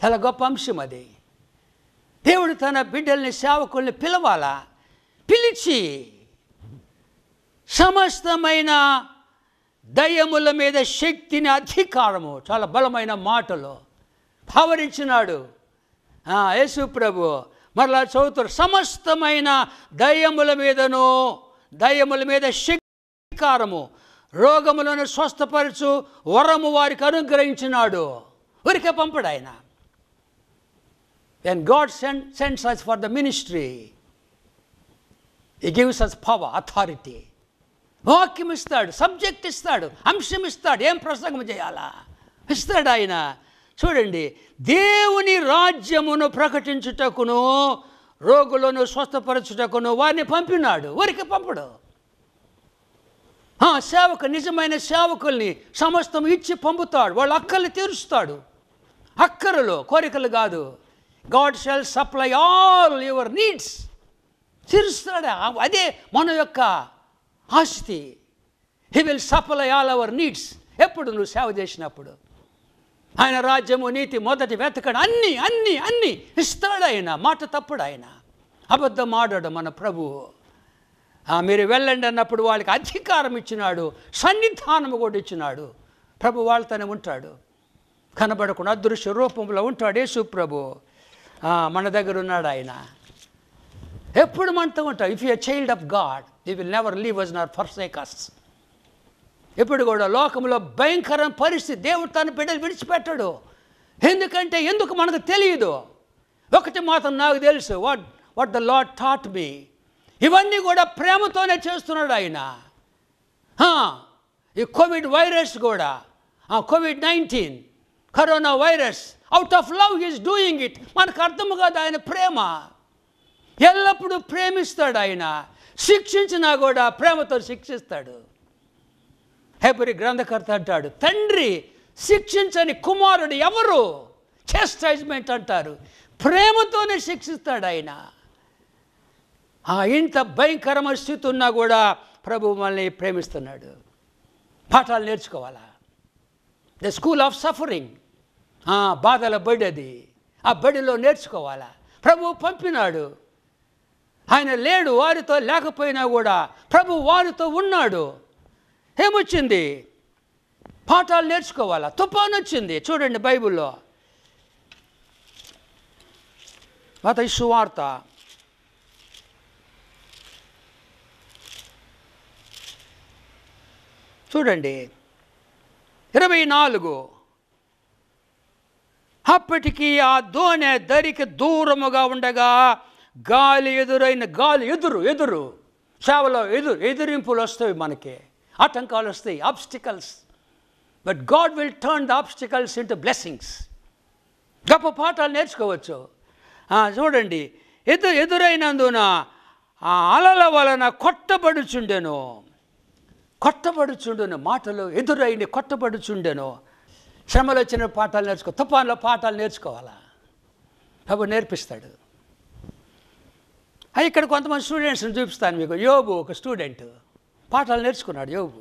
చాలా గొప్ప అంశం అది దేవుడు తన బిడ్డల్ని సేవకుల్ని పిలవాలా పిలిచి సమస్తమైన దయ్యముల మీద శక్తిని అధికారము చాలా బలమైన మాటలు భావరించినాడు యేసు ప్రభు మరలా చదువుతారు సమస్తమైన దయ్యముల మీదను దయ్యముల మీద శక్తి అధికారము రోగములను స్వస్థపరచు వరము వారికి అనుగ్రహించినాడు ఊరికే పంపడు ఆయన and God send sends us for the ministry he gives us power authority వాక్యం ఇస్తాడు సబ్జెక్ట్ ఇస్తాడు అంశం ఇస్తాడు ఏం ప్రసంగం చేయాలా ఇస్తాడు ఆయన చూడండి దేవుని రాజ్యమును ప్రకటించుటకును రోగులను స్వస్థపరచుటకును వారిని పంపినాడు వరికి పంపడు సేవకు నిజమైన సేవకుల్ని సమస్తం ఇచ్చి పంపుతాడు వాళ్ళ అక్కర్లు తీరుస్తాడు అక్కరలు కోరికలు కాదు God shall supply all your needs తీరుస్తాడు అదే మన యొక్క ఆస్తి he will supply all our needs ఎప్పుడు నువ్వు సేవ చేసినప్పుడు ఆయన రాజ్యము నీతి మొదటి వెతకడం అన్నీ అన్నీ అన్నీ ఇస్తాడు ఆయన మాట తప్పుడు ఆయన అబద్ధం ఆడాడు మన ప్రభువు మీరు వెళ్ళండి అన్నప్పుడు వాళ్ళకి అధికారం ఇచ్చినాడు సన్నిధానము కూడా ఇచ్చినాడు ప్రభు వాళ్ళతోనే ఉంటాడు కనబడకుండా అదృశ్య రూపంలో ఉంటాడు యేసు ప్రభు మన దగ్గర ఉన్నాడు ఆయన ఎప్పుడు మనతో ఉంటాడు if you child of God you will never leave was not for sakes ఇప్పుడు కూడా లోకంలో భయంకర పరిస్థితి దేవుడు తన బిడ్డలు విడిచిపెట్టాడు ఎందుకంటే ఎందుకు మనకు తెలియదు ఒకటి మాత్రం నాకు తెలుసు what what the Lord taught me ఇవన్నీ కూడా ప్రేమతోనే చేస్తున్నాడు ఆయన ఈ కోవిడ్ వైరస్ కూడా covid nineteen corona virus out of love is doing it మనకు అర్థం కాదు ఆయన ప్రేమ ఎల్లప్పుడూ ప్రేమిస్తాడు ఆయన శిక్షించినా కూడా ప్రేమతో శిక్షిస్తాడు హెబరి గ్రంథకర్త అంటాడు తండ్రి శిక్షించని కుమారుడు ఎవరు చెస్టైజ్మెంట్ అంటారు ప్రేమతోనే శిక్షిస్తాడు ఆయన ఇంత భయంకరమైన స్థితి ఉన్నా కూడా ప్రభు మనల్ని ప్రేమిస్తున్నాడు పాఠాలు నేర్చుకోవాలా ద స్కూల్ ఆఫ్ సఫరింగ్ బాధల బడి అది ఆ బడిలో నేర్చుకోవాలా ప్రభు పంపినాడు ఆయన లేడు వారితో లేకపోయినా కూడా ప్రభు వారితో ఉన్నాడు ఏమొచ్చింది పాఠాలు నేర్చుకోవాలా తుఫాను వచ్చింది చూడండి బైబిల్లో మత సువార్త చూడండి ఇరవై నాలుగు అప్పటికి ఆ దోణె దరికి దూరముగా ఉండగా గాలి ఎదురైన గాలి ఎదురు ఎదురు సేవలో ఎదురు ఎదురింపులు వస్తాయి మనకి ఆటంకాలు వస్తాయి obstacles but God will turn the obstacles to blessings గొప్ప పాఠాలు నేర్చుకోవచ్చు చూడండి ఎదురు ఎదురైనందున ఆ అలల వలన కొట్టబడుచుండెను కొట్టబడుచుండును మాటలు ఎదురైన కొట్టబడుచుండెను శ్రమలు వచ్చిన పాఠాలు నేర్చుకో తుఫాన్లో పాఠాలు నేర్చుకోవాలా అప్పుడు నేర్పిస్తాడు అది ఇక్కడ కొంతమంది స్టూడెంట్స్ని చూపిస్తాను మీకు యోబు ఒక స్టూడెంట్ పాఠాలు నేర్చుకున్నాడు యోబు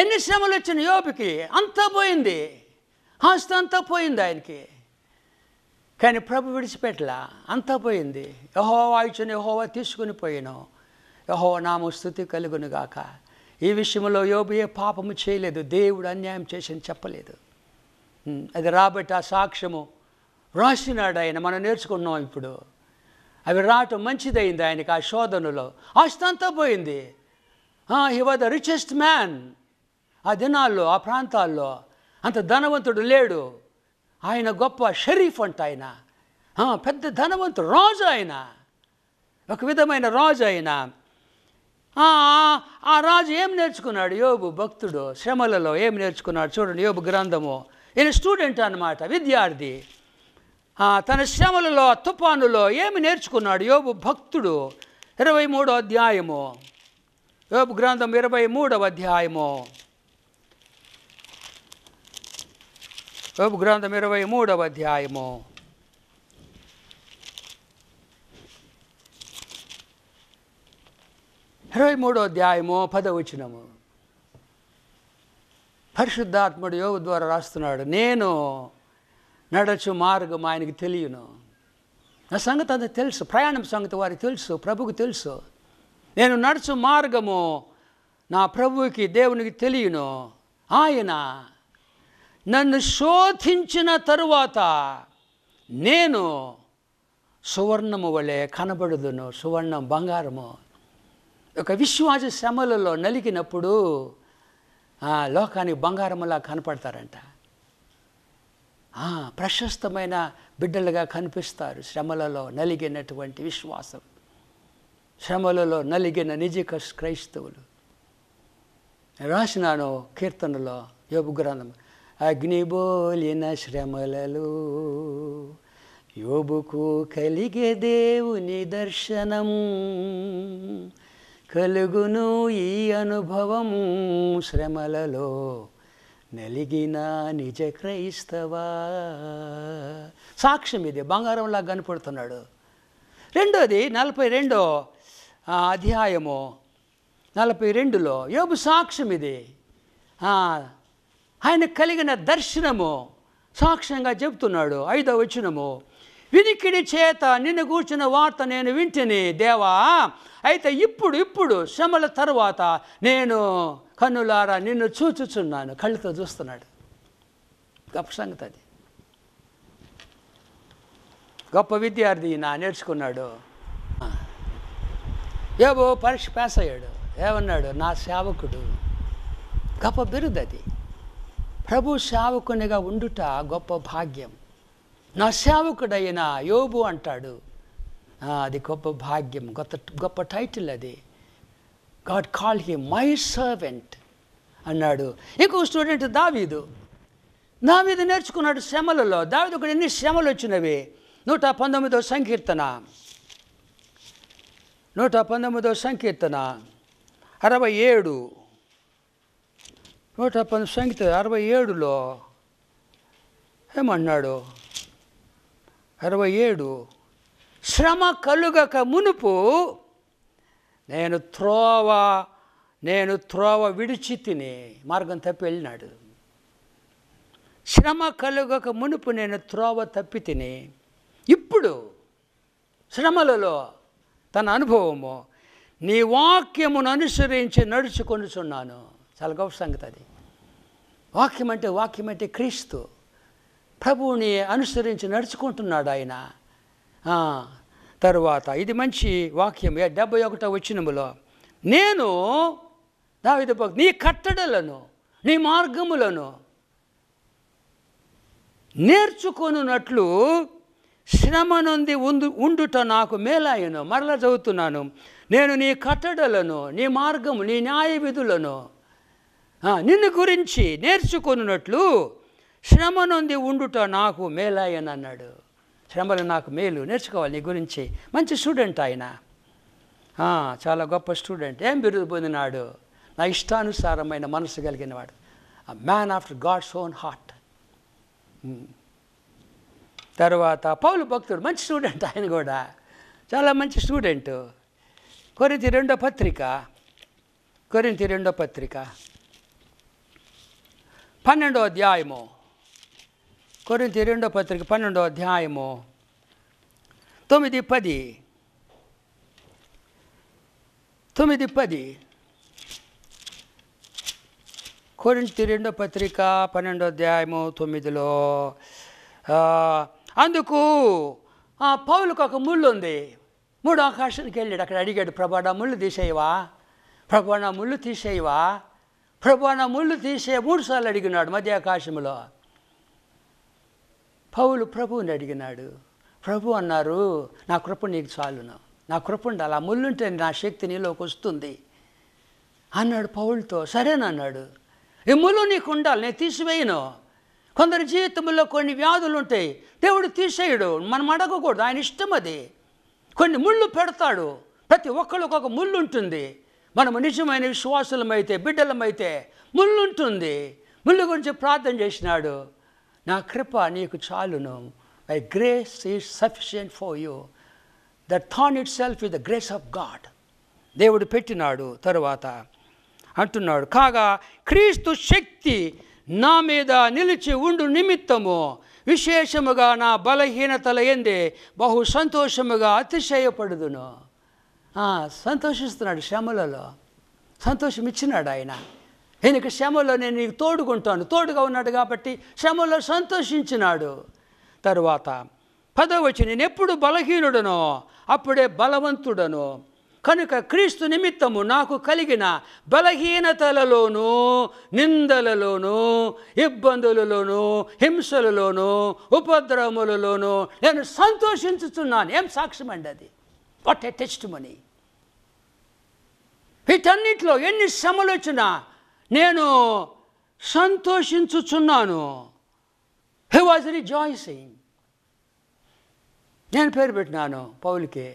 ఎన్ని శ్రమలు వచ్చిన యోబుకి అంతా పోయింది ఆస్తి అంతా పోయింది ఆయనకి కానీ ప్రభు విడిచిపెట్టలా అంతా పోయింది యహోవా ఇచ్చిన యహోవా తీసుకుని పోయాను యహో నామ స్థుతి కలుగునుగాక ఈ విషయంలో యోబు ఏ పాపము చేయలేదు దేవుడు అన్యాయం చేసి చెప్పలేదు అది రాబట్టి ఆ సాక్ష్యము రాసినాడు ఆయన మనం నేర్చుకున్నాం ఇప్పుడు అవి రావటం మంచిదైంది ఆయనకి ఆ శోధనలో ఆస్తంతా పోయింది he was the richest man ఆ దినాల్లో ఆ ప్రాంతాల్లో అంత ధనవంతుడు లేడు ఆయన గొప్ప షరీఫ్ అంట ఆయన పెద్ద ధనవంతుడు రాజు ఆయన ఒక విధమైన రాజు ఆయన ఆ రాజు ఏం నేర్చుకున్నాడు యోబు భక్తుడు శ్రమలలో ఏం నేర్చుకున్నాడు చూడండి యోబు గ్రంథము ఈయన స్టూడెంట్ అనమాట విద్యార్థి తన శ్రమలలో తుఫానులో ఏమి నేర్చుకున్నాడు యోబు భక్తుడు ఇరవై మూడో అధ్యాయము యోగు గ్రంథం ఇరవై మూడవ అధ్యాయము యోగు గ్రంథం ఇరవై మూడవ అధ్యాయము ఇరవై మూడో అధ్యాయము పదవచనము పరిశుద్ధాత్ముడు యోగ ద్వారా రాస్తున్నాడు నేను నడచు మార్గం ఆయనకి తెలియను నా సంగతి అంత తెలుసు ప్రయాణం సంగతి వారికి తెలుసు ప్రభుకు తెలుసు నేను నడుచు మార్గము నా ప్రభువుకి దేవునికి తెలియను ఆయన నన్ను శోధించిన తరువాత నేను సువర్ణము వలె కనబడుదును సువర్ణం బంగారము ఒక విశ్వాస శ్రమలలో నలిగినప్పుడు లోకానికి బంగారంలా కనపడతారంట ప్రశస్తమైన బిడ్డలుగా కనిపిస్తారు శ్రమలలో నలిగినటువంటి విశ్వాసం శ్రమలలో నలిగిన నిజ క్రైస్తవులు రాసినాను కీర్తనలో యోగు గ్రంథం అగ్నిబోలిన శ్రమలలో యోబుకు కలిగే దేవుని దర్శనం కలుగును ఈ అనుభవము శ్రమలలో నలిగిన నిజ క్రైస్తవా సాక్ష్యం ఇది బంగారంలా కనపడుతున్నాడు రెండోది నలభై రెండో అధ్యాయము నలభై రెండులో యోబు సాక్ష్యం ఇది ఆయన కలిగిన దర్శనము సాక్ష్యంగా చెబుతున్నాడు ఐదో వచ్చినము వినికిడి చేత నిన్ను కూర్చున్న వార్త నేను వింటిని దేవా అయితే ఇప్పుడు ఇప్పుడు శ్రమల తర్వాత నేను కన్నులారా నిన్ను చూచుచున్నాను కళ్ళుతో చూస్తున్నాడు గొప్ప సంగతి అది గొప్ప విద్యార్థి నా నేర్చుకున్నాడు ఏవో పరీక్ష పాస్ అయ్యాడు ఏమన్నాడు నా సేవకుడు గొప్ప బిరుదు అది ప్రభు సేవకునిగా ఉండుట గొప్ప భాగ్యం నా సేవకుడైన యోబు అంటాడు అది గొప్ప భాగ్యం గొప్ప గొప్ప టైటిల్ అది God call he my servant అన్నాడు ఇంకో స్టూడెంట్ దావీదు దావీదు నేర్చుకున్నాడు శ్రమలలో దావీదు కూడా ఎన్ని శ్రమలు వచ్చినవి నూట పంతొమ్మిదో సంకీర్తన నూట పంతొమ్మిదో సంకీర్తన అరవై ఏడు నూట పంతొమ్మిది సంగీత అరవై ఏడులో ఏమన్నాడు అరవై ఏడు శ్రమ కలుగక మునుపు నేను త్రోవ నేను త్రోవ విడిచి తిని మార్గం తప్పి వెళ్ళినాడు శ్రమ కలుగక మునుపు నేను త్రోవ తప్పి తిని ఇప్పుడు శ్రమలలో తన అనుభవము నీ వాక్యమును అనుసరించి నడుచుకొనుచున్నాను చాలా గొప్ప సంగతి అది వాక్యం అంటే వాక్యం అంటే క్రీస్తు ప్రభువుని అనుసరించి నడుచుకుంటున్నాడు ఆయన తరువాత ఇది మంచి వాక్యం డెబ్బై ఒకటో వచ్చినములో నేను దావిద నీ కట్టడలను నీ మార్గములను నేర్చుకొనున్నట్లు శ్రమ నుండి ఉండు ఉండుట నాకు మేలాయను మరలా చదువుతున్నాను నేను నీ కట్టడలను నీ మార్గము నీ న్యాయ విధులను నిన్ను గురించి నేర్చుకొనున్నట్లు శ్రమ నుండి ఉండుట నాకు మేలాయను అన్నాడు శ్రమలు నాకు మేలు నేర్చుకోవాలి నీ గురించి మంచి స్టూడెంట్ ఆయన చాలా గొప్ప స్టూడెంట్ ఏం బిరుదు పొందినాడు నా ఇష్టానుసారమైన మనసు కలిగినవాడు man after God's own heart తర్వాత పౌలు భక్తుడు మంచి స్టూడెంట్ ఆయన కూడా చాలా మంచి స్టూడెంట్ కొరింతి రెండో పత్రిక కొరింతి రెండో పత్రిక పన్నెండో అధ్యాయము కొరింత రెండో పత్రిక పన్నెండో అధ్యాయము తొమ్మిది పది తొమ్మిది పది కొరింత రెండో పత్రిక పన్నెండో అధ్యాయము తొమ్మిదిలో అందుకు పౌలకు ఒక ముళ్ళు ఉంది మూడు ఆకాశానికి వెళ్ళాడు అక్కడ అడిగాడు ప్రభా ముళ్ళు తీసేయవా ప్రభా ముళ్ళు తీసేయవా ప్రభా ముళ్ళు తీసే మూడు సార్లు అడిగినాడు మధ్య ఆకాశంలో పౌలు ప్రభువుని అడిగినాడు ప్రభు అన్నారు నా కృప నీకు చాలును నా కృప ఉండాలి ఆ ముళ్ళుంటే నా శక్తి నీలోకి వస్తుంది అన్నాడు పౌలతో సరేనన్నాడు ఈ ముళ్ళు నీకు ఉండాలి నేను తీసివేయను కొందరి జీవితంలో కొన్ని వ్యాధులు ఉంటాయి దేవుడు తీసేయడు మనం అడగకూడదు ఆయన ఇష్టం అది కొన్ని ముళ్ళు పెడతాడు ప్రతి ఒక్కరికి ఒక ముళ్ళు ఉంటుంది మనము నిజమైన విశ్వాసులమైతే బిడ్డలమైతే ముళ్ళు ఉంటుంది ముళ్ళు గురించి ప్రార్థన చేసినాడు నా కృప నీకు చాలును my grace is sufficient for you that than itself is the grace of God దేవుడు పెట్టినాడు తరువాత అంటున్నాడు కాగా క్రీస్తు శక్తి నా మీద నిలిచి ఉండు నిమిత్తము విశేషముగా నా బలహీనతల ఎందే బహు సంతోషముగా అతిశయపడుదును సంతోషిస్తున్నాడు శ్రమలలో సంతోషం ఇచ్చినాడు ఆయన ఈయనకి శ్రమలో నేను నీకు తోడుకుంటాను తోడుగా ఉన్నాడు కాబట్టి శ్రమలో సంతోషించినాడు తరువాత పదవచ్చు నేను ఎప్పుడు బలహీనుడనో అప్పుడే బలవంతుడను కనుక క్రీస్తు నిమిత్తము నాకు కలిగిన బలహీనతలలోనూ నిందలలోనూ ఇబ్బందులలోనూ హింసలలోనూ ఉపద్రవములలోనూ నేను సంతోషించుతున్నాను ఏం సాక్ష్యం అండి అది వాట్ ఎ టెస్ట్ మనీ వీటన్నింటిలో ఎన్ని శ్రమలు వచ్చినా నేను సంతోషించుచున్నాను హీ వాజ్ రిజాయిసింగ్ నేను పేరు పెట్టినాను పౌలికి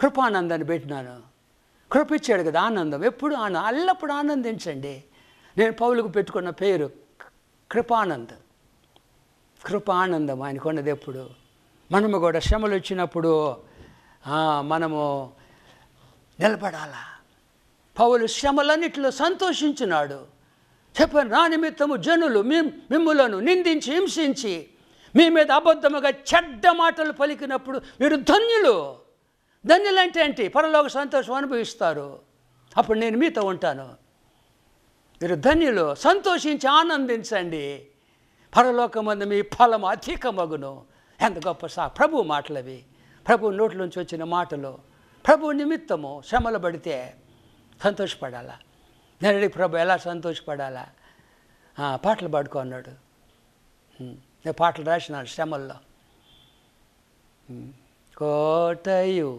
కృపానందాన్ని పెట్టినాను కృపించాడు కదా ఆనందం ఎప్పుడు ఆనందం అల్లప్పుడు ఆనందించండి నేను పౌలుకు పెట్టుకున్న పేరు కృపానంద్ కృపానందం ఆయన కొన్నది ఎప్పుడు మనము కూడా శ్రమలు వచ్చినప్పుడు మనము నిలబడాలా పౌలు శ్రమలన్నిటిలో సంతోషించినాడు చెప్పాను నా నిమిత్తము జనులు మిమ్ములను నిందించి హింసించి మీ మీద అబద్ధముగా చెడ్డ మాటలు పలికినప్పుడు మీరు ధన్యులు ధన్యులంటే ఏంటి పరలోక సంతోషం అనుభవిస్తారు అప్పుడు నేను మీతో ఉంటాను మీరు ధన్యులు సంతోషించి ఆనందించండి పరలోకమందు మీ ఫలం అధికమగును ఎంత గొప్ప సా ప్రభు మాటలవి ప్రభు నోట్లోంచి వచ్చిన మాటలు ప్రభు నిమిత్తము శ్రమలు పడితే సంతోషపడాలా నేను అడిగి ప్రభు ఎలా సంతోషపడాలా పాటలు పాడుకో అన్నాడు నేను పాటలు రాసినాడు శ్రమల్లో కోటయు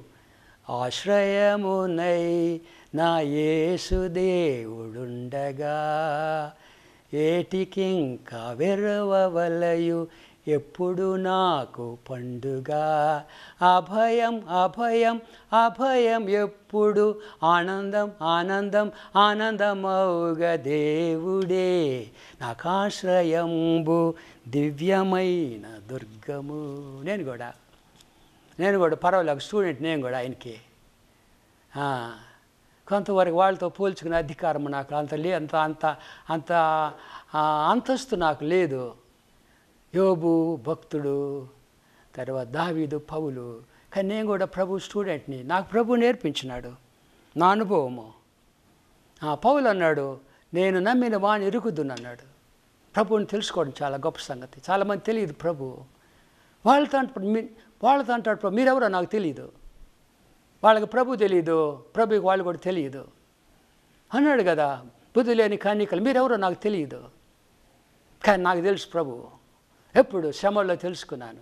ఆశ్రయమునై నా యేసుదేవుడుండగా దేవుడుండగా ఏటికింకా వెరవలయు ఎప్పుడు నాకు పండుగ అభయం అభయం అభయం ఎప్పుడు ఆనందం ఆనందం ఆనందమౌగ దేవుడే నాకాశ్రయంబు దివ్యమైన దుర్గము నేను కూడా నేను కూడా పర్వాలేదు స్టూడెంట్ నేను కూడా ఆయనకి కొంతవరకు వాళ్ళతో పోల్చుకునే అధికారం నాకు అంత లే అంత అంత అంత అంతస్తు నాకు లేదు యోబు భక్తుడు తర్వాత దావీదు పౌలు కానీ నేను కూడా ప్రభు స్టూడెంట్ని నాకు ప్రభు నేర్పించినాడు నా అనుభవము పౌలు అన్నాడు నేను నమ్మిన వాణి ఇరుకుద్దును అన్నాడు ప్రభువుని తెలుసుకోవడం చాలా గొప్ప సంగతి చాలామంది తెలియదు ప్రభు వాళ్ళతో మీ వాళ్ళతో అంటాడు మీరెవరో నాకు తెలియదు వాళ్ళకి ప్రభు తెలియదు ప్రభుకి వాళ్ళు కూడా తెలియదు అన్నాడు కదా బుద్ధి లేని కానికలు మీరెవరో నాకు తెలియదు కానీ నాకు తెలుసు ప్రభువు ఎప్పుడు శ్రమల్లో తెలుసుకున్నాను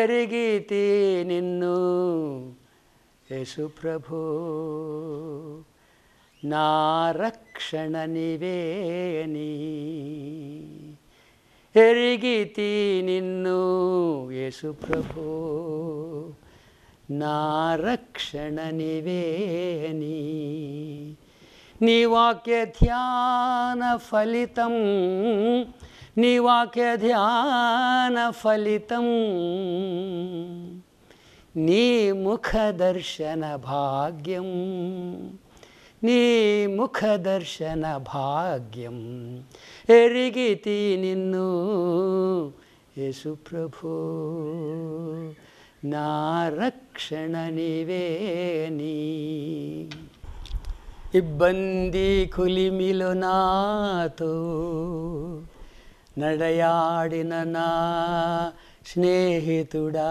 ఎరిగితి నిన్ను యేసు ప్రభు నా రక్షణ నివేని ఎరిగితి నిన్ను యేసు ప్రభు నా రక్షణ నివేని నీ వాక్య ధ్యాన ఫలితం नी नी ध्यानफल नीमुखदर्शन भाग्यमखदर्शन भाग्यमिगिती निप्रभो नाण निवे इबंदी कुलिमिल నడయాడిననా స్నేహితుడా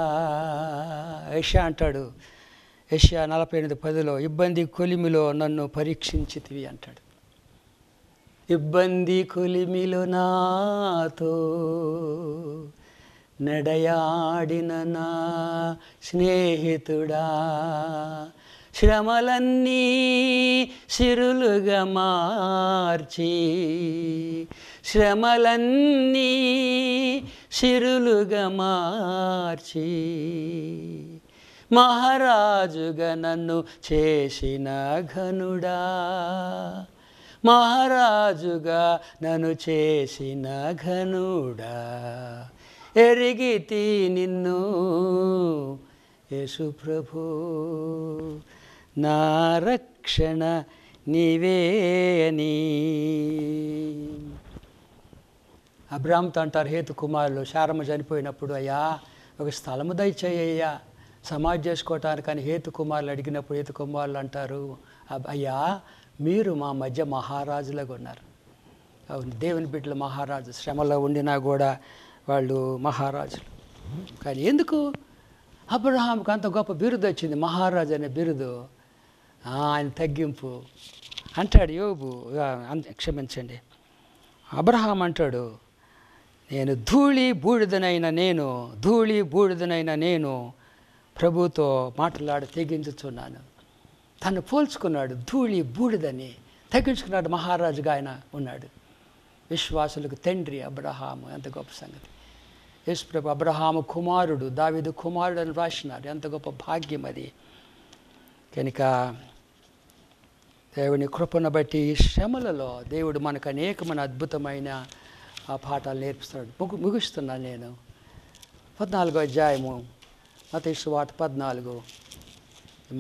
యష్యా అంటాడు యష్యా నలభై ఎనిమిది పదిలో ఇబ్బంది కొలిమిలో నన్ను పరీక్షించితివి అంటాడు ఇబ్బంది కొలిమిలో నాతో నడయాడిన స్నేహితుడా శ్రమలన్నీ సిరులుగా మార్చి శ్రమలన్నీ సిరులుగా మార్చి మహారాజుగా నన్ను చేసిన ఘనుడా మహారాజుగా నన్ను చేసిన ఘనుడా ఎరిగితి నిన్ను యేసు ప్రభు నా రక్షణ నివేని అబ్రామ్తో అంటారు హేతు కుమారులు శారమ్మ చనిపోయినప్పుడు అయ్యా ఒక స్థలము దయచేయ్యా సమాజ్ చేసుకోవటానికని హేతు కుమారులు అడిగినప్పుడు హేతు కుమారులు అంటారు అయ్యా మీరు మా మధ్య మహారాజులాగా ఉన్నారు అవును దేవుని బిడ్డలు మహారాజు శ్రమలో ఉండినా కూడా వాళ్ళు మహారాజులు కానీ ఎందుకు అబ్రహాంకి అంత గొప్ప బిరుదు వచ్చింది మహారాజు అనే బిరుదు ఆయన తగ్గింపు అంటాడు యోబు క్షమించండి అబ్రహాం అంటాడు నేను ధూళి బూడిదనైన నేను ధూళి బూడిదనైన నేను ప్రభుతో మాట్లాడి తెగించుచున్నాను తను పోల్చుకున్నాడు ధూళి బూడిదని తగ్గించుకున్నాడు మహారాజుగా ఆయన ఉన్నాడు విశ్వాసులకు తండ్రి అబ్రహాము ఎంత గొప్ప సంగతి యేసుప్రభు అబ్రహాము కుమారుడు దావిదు కుమారుడు అని రాసినారు ఎంత గొప్ప భాగ్యం అది కనుక దేవుని కృపను బట్టి ఈ శ్రమలలో దేవుడు మనకు అనేకమైన అద్భుతమైన ఆ పాఠాలు నేర్పిస్తున్నాడు ముగు ముగిస్తున్నాను నేను పద్నాలుగో అధ్యాయము అతీసు వాట పద్నాలుగు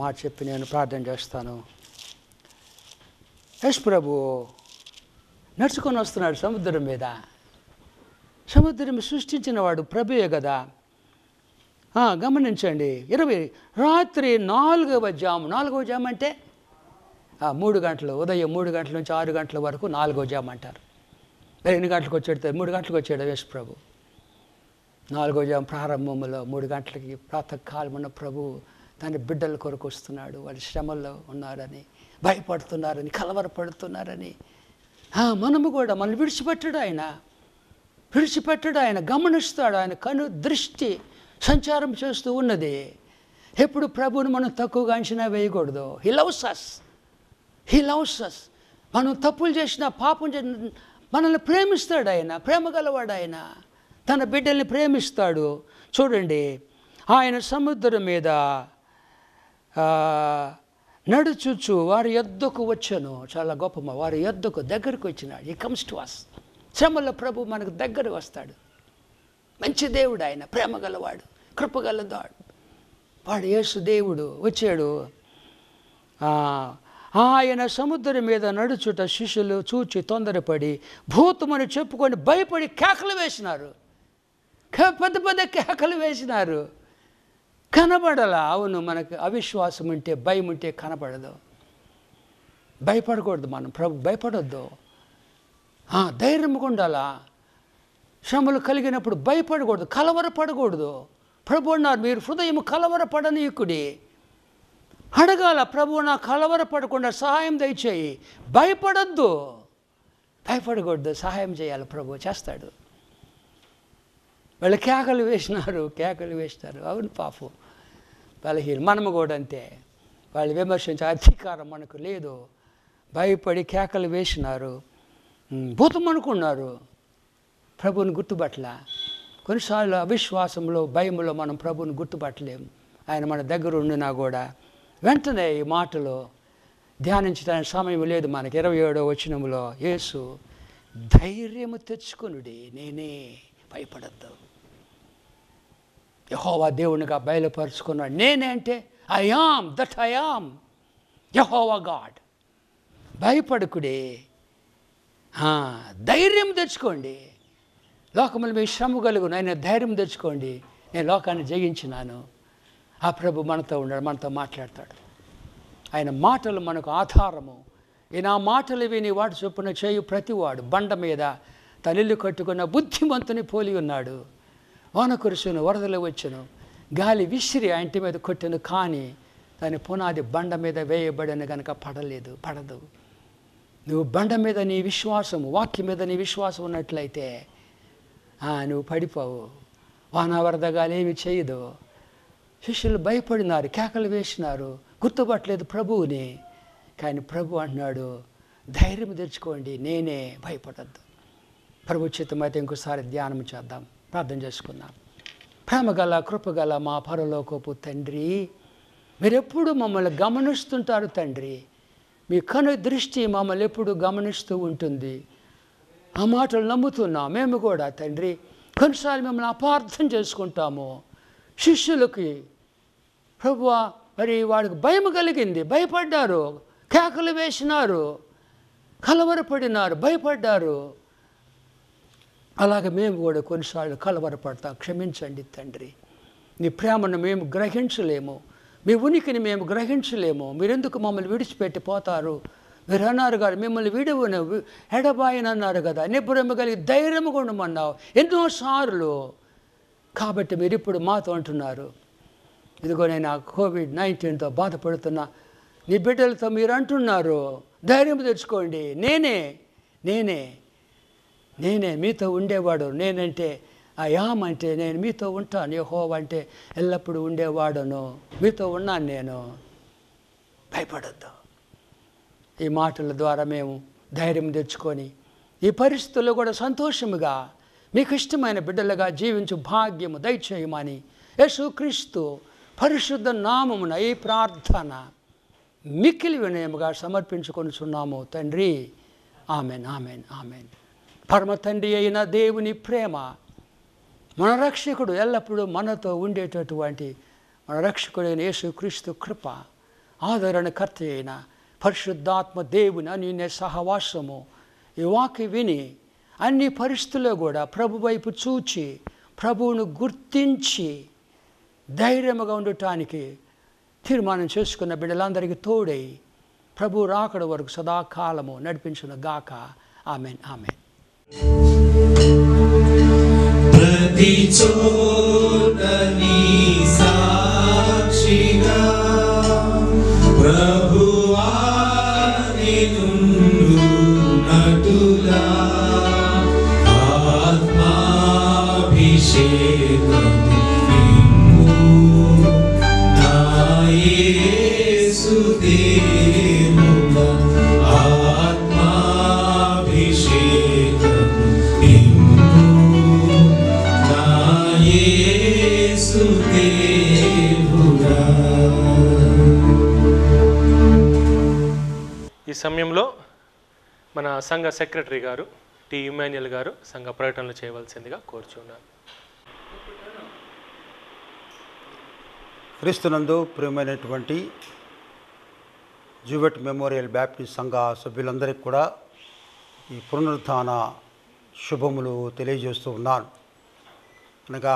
మాట చెప్పి నేను ప్రార్థన చేస్తాను యశ్ ప్రభు నడుచుకొని వస్తున్నాడు సముద్రం మీద సముద్రం సృష్టించిన వాడు ప్రభుయే కదా గమనించండి ఇరవై రాత్రి నాలుగవ జాము నాలుగవ జాము అంటే మూడు గంటలు ఉదయం మూడు గంటల నుంచి ఆరు గంటల వరకు నాలుగో జాము అంటారు ఎన్ని గంటలకు వచ్చాడు మూడు గంటలకు వచ్చాడు ప్రభు నాలుగో జాం ప్రారంభంలో మూడు గంటలకి ఉన్న ప్రభు తన బిడ్డల కొరకు వస్తున్నాడు వాళ్ళు శ్రమల్లో ఉన్నారని భయపడుతున్నారని కలవరపడుతున్నారని మనము కూడా మనల్ని విడిచిపెట్టడు ఆయన విడిచిపెట్టడు ఆయన గమనిస్తాడు ఆయన కను దృష్టి సంచారం చేస్తూ ఉన్నది ఎప్పుడు ప్రభుని మనం తక్కువగా అంచనా వేయకూడదు he loves us he loves us మనం తప్పులు చేసిన పాపం మనల్ని ప్రేమిస్తాడు ఆయన ప్రేమ గలవాడు ఆయన తన బిడ్డల్ని ప్రేమిస్తాడు చూడండి ఆయన సముద్రం మీద నడుచుచు వారి యొద్దకు వచ్చాను చాలా గొప్పమా వారి యొద్దకు దగ్గరకు వచ్చినాడు ఈ కమ్స్ టు అస్ శ్రమల ప్రభు మనకు దగ్గర వస్తాడు మంచి దేవుడు ఆయన ప్రేమ గలవాడు కృపగలదాడు వాడు యేసు దేవుడు వచ్చాడు ఆయన సముద్రం మీద నడుచుట శిష్యులు చూచి తొందరపడి భూతమని చెప్పుకొని భయపడి కేకలు వేసినారు పెద్ద పెద్ద కేకలు వేసినారు కనబడాల అవును మనకు అవిశ్వాసం ఉంటే భయం ఉంటే కనబడదు భయపడకూడదు మనం ప్రభు భయపడొద్దు ధైర్యంగా ఉండాలా శ్రమలు కలిగినప్పుడు భయపడకూడదు కలవరపడకూడదు ప్రభు అన్నారు మీరు హృదయం కలవరపడనీయకుడి అడగాల ప్రభు నా కలవరపడకుండా సహాయం దయచేయి భయపడద్దు భయపడకూడదు సహాయం చేయాలి ప్రభు చేస్తాడు వాళ్ళు కేకలు వేసినారు కేకలు వేసినారు అవును పాపం బలహీన మనము కూడా అంతే వాళ్ళు విమర్శించే అధికారం మనకు లేదు భయపడి కేకలు వేసినారు భూతం అనుకున్నారు ప్రభువుని గుర్తుపట్ల కొన్నిసార్లు అవిశ్వాసంలో భయంలో మనం ప్రభువుని గుర్తుపట్టలేము ఆయన మన దగ్గర ఉండినా కూడా వెంటనే ఈ మాటలు ధ్యానించడానికి సమయం లేదు మనకి ఇరవై ఏడో వచనంలో యేసు ధైర్యము తెచ్చుకునుడి నేనే భయపడద్దు యహోవా దేవునిగా బయలుపరుచుకున్నాడు నేనే అంటే ఐఆమ్ దట్ ఐఆమ్ యహోవా గాడ్ భయపడుకుడే ధైర్యం తెచ్చుకోండి లోకములు మీ శ్రమ కలుగు నేను ధైర్యం తెచ్చుకోండి నేను లోకాన్ని జయించినాను ఆ ప్రభు మనతో ఉన్నాడు మనతో మాట్లాడతాడు ఆయన మాటలు మనకు ఆధారము ఈయన మాటలు విని వాడు చొప్పున చేయు ప్రతివాడు బండ మీద తల్లిళ్ళు కట్టుకున్న బుద్ధిమంతుని పోలి ఉన్నాడు వాన కురుసును వరదలు వచ్చును గాలి విసిరి ఆ ఇంటి మీద కొట్టును కానీ దాని పునాది బండ మీద వేయబడిన కనుక పడలేదు పడదు నువ్వు బండ మీద నీ విశ్వాసం వాక్యం మీద నీ విశ్వాసం ఉన్నట్లయితే నువ్వు పడిపోవు వాన వరద గాలి ఏమి చేయదు శిష్యులు భయపడినారు కేకలు వేసినారు గుర్తుపట్టలేదు ప్రభువుని కానీ ప్రభు అంటున్నాడు ధైర్యం తెచ్చుకోండి నేనే భయపడద్దు ప్రభు చిత్తమైతే ఇంకోసారి ధ్యానం చేద్దాం ప్రార్థన చేసుకుందాం ప్రేమగల కృపగల మా పరలోకపు తండ్రి మీరెప్పుడు మమ్మల్ని గమనిస్తుంటారు తండ్రి మీ కను దృష్టి మమ్మల్ని ఎప్పుడు గమనిస్తూ ఉంటుంది ఆ మాటలు నమ్ముతున్నాం మేము కూడా తండ్రి కొన్నిసార్లు మిమ్మల్ని అపార్థం చేసుకుంటాము శిష్యులకి ప్రభు మరి వాడికి భయం కలిగింది భయపడ్డారు కేకలు వేసినారు కలవరపడినారు భయపడ్డారు అలాగే మేము కూడా కొన్నిసార్లు కలవరపడతాం క్షమించండి తండ్రి నీ ప్రేమను మేము గ్రహించలేము మీ ఉనికిని మేము గ్రహించలేము మీరెందుకు మమ్మల్ని విడిచిపెట్టి పోతారు మీరు అన్నారు గారు మిమ్మల్ని విడవను ఎడబాయని అన్నారు కదా నిబ్బురము కలిగి ధైర్యం కొనమన్నావు ఎన్నోసార్లు కాబట్టి మీరు ఇప్పుడు మాతో అంటున్నారు ఇదిగో నేను ఆ కోవిడ్ నైన్టీన్తో బాధపడుతున్నా నీ బిడ్డలతో మీరు అంటున్నారు ధైర్యం తెచ్చుకోండి నేనే నేనే నేనే మీతో ఉండేవాడు నేనంటే ఆ యామ్ అంటే నేను మీతో ఉంటాను యహో అంటే ఎల్లప్పుడూ ఉండేవాడును మీతో ఉన్నాను నేను భయపడద్దు ఈ మాటల ద్వారా మేము ధైర్యం తెచ్చుకొని ఈ పరిస్థితుల్లో కూడా సంతోషముగా మీకు ఇష్టమైన బిడ్డలుగా జీవించు భాగ్యము దయచేయమని యేసుక్రీస్తు పరిశుద్ధ నామమున ఈ ప్రార్థన మిక్కిలి వినయముగా సమర్పించుకొని చున్నాము తండ్రి ఆమెన్ ఆమెన్ ఆమెన్ పరమ తండ్రి అయిన దేవుని ప్రేమ మన రక్షకుడు ఎల్లప్పుడూ మనతో ఉండేటటువంటి మన రక్షకుడైన యేసుక్రీస్తు కృప ఆదరణకర్త అయిన పరిశుద్ధాత్మ దేవుని నే సహవాసము ఈ వాకి విని అన్ని పరిస్థితుల్లో కూడా ప్రభు వైపు చూచి ప్రభువును గుర్తించి ధైర్యముగా ఉండటానికి తీర్మానం చేసుకున్న బిడ్డలందరికీ తోడై ప్రభు రాకడ వరకు సదాకాలము నడిపించిన గాక ఆమె ఆమె ప్రతి చోట సమయంలో మన సంఘ సెక్రటరీ గారు టి ఇమాన్యుల్ గారు సంఘ పర్యటనలు చేయవలసిందిగా కోరుచున్నాను క్రీస్తునందు ప్రియమైనటువంటి జూబెట్ మెమోరియల్ బ్యాప్టిస్ట్ సంఘ సభ్యులందరికీ కూడా ఈ పునరుత్థాన శుభములు తెలియజేస్తూ ఉన్నాను అనగా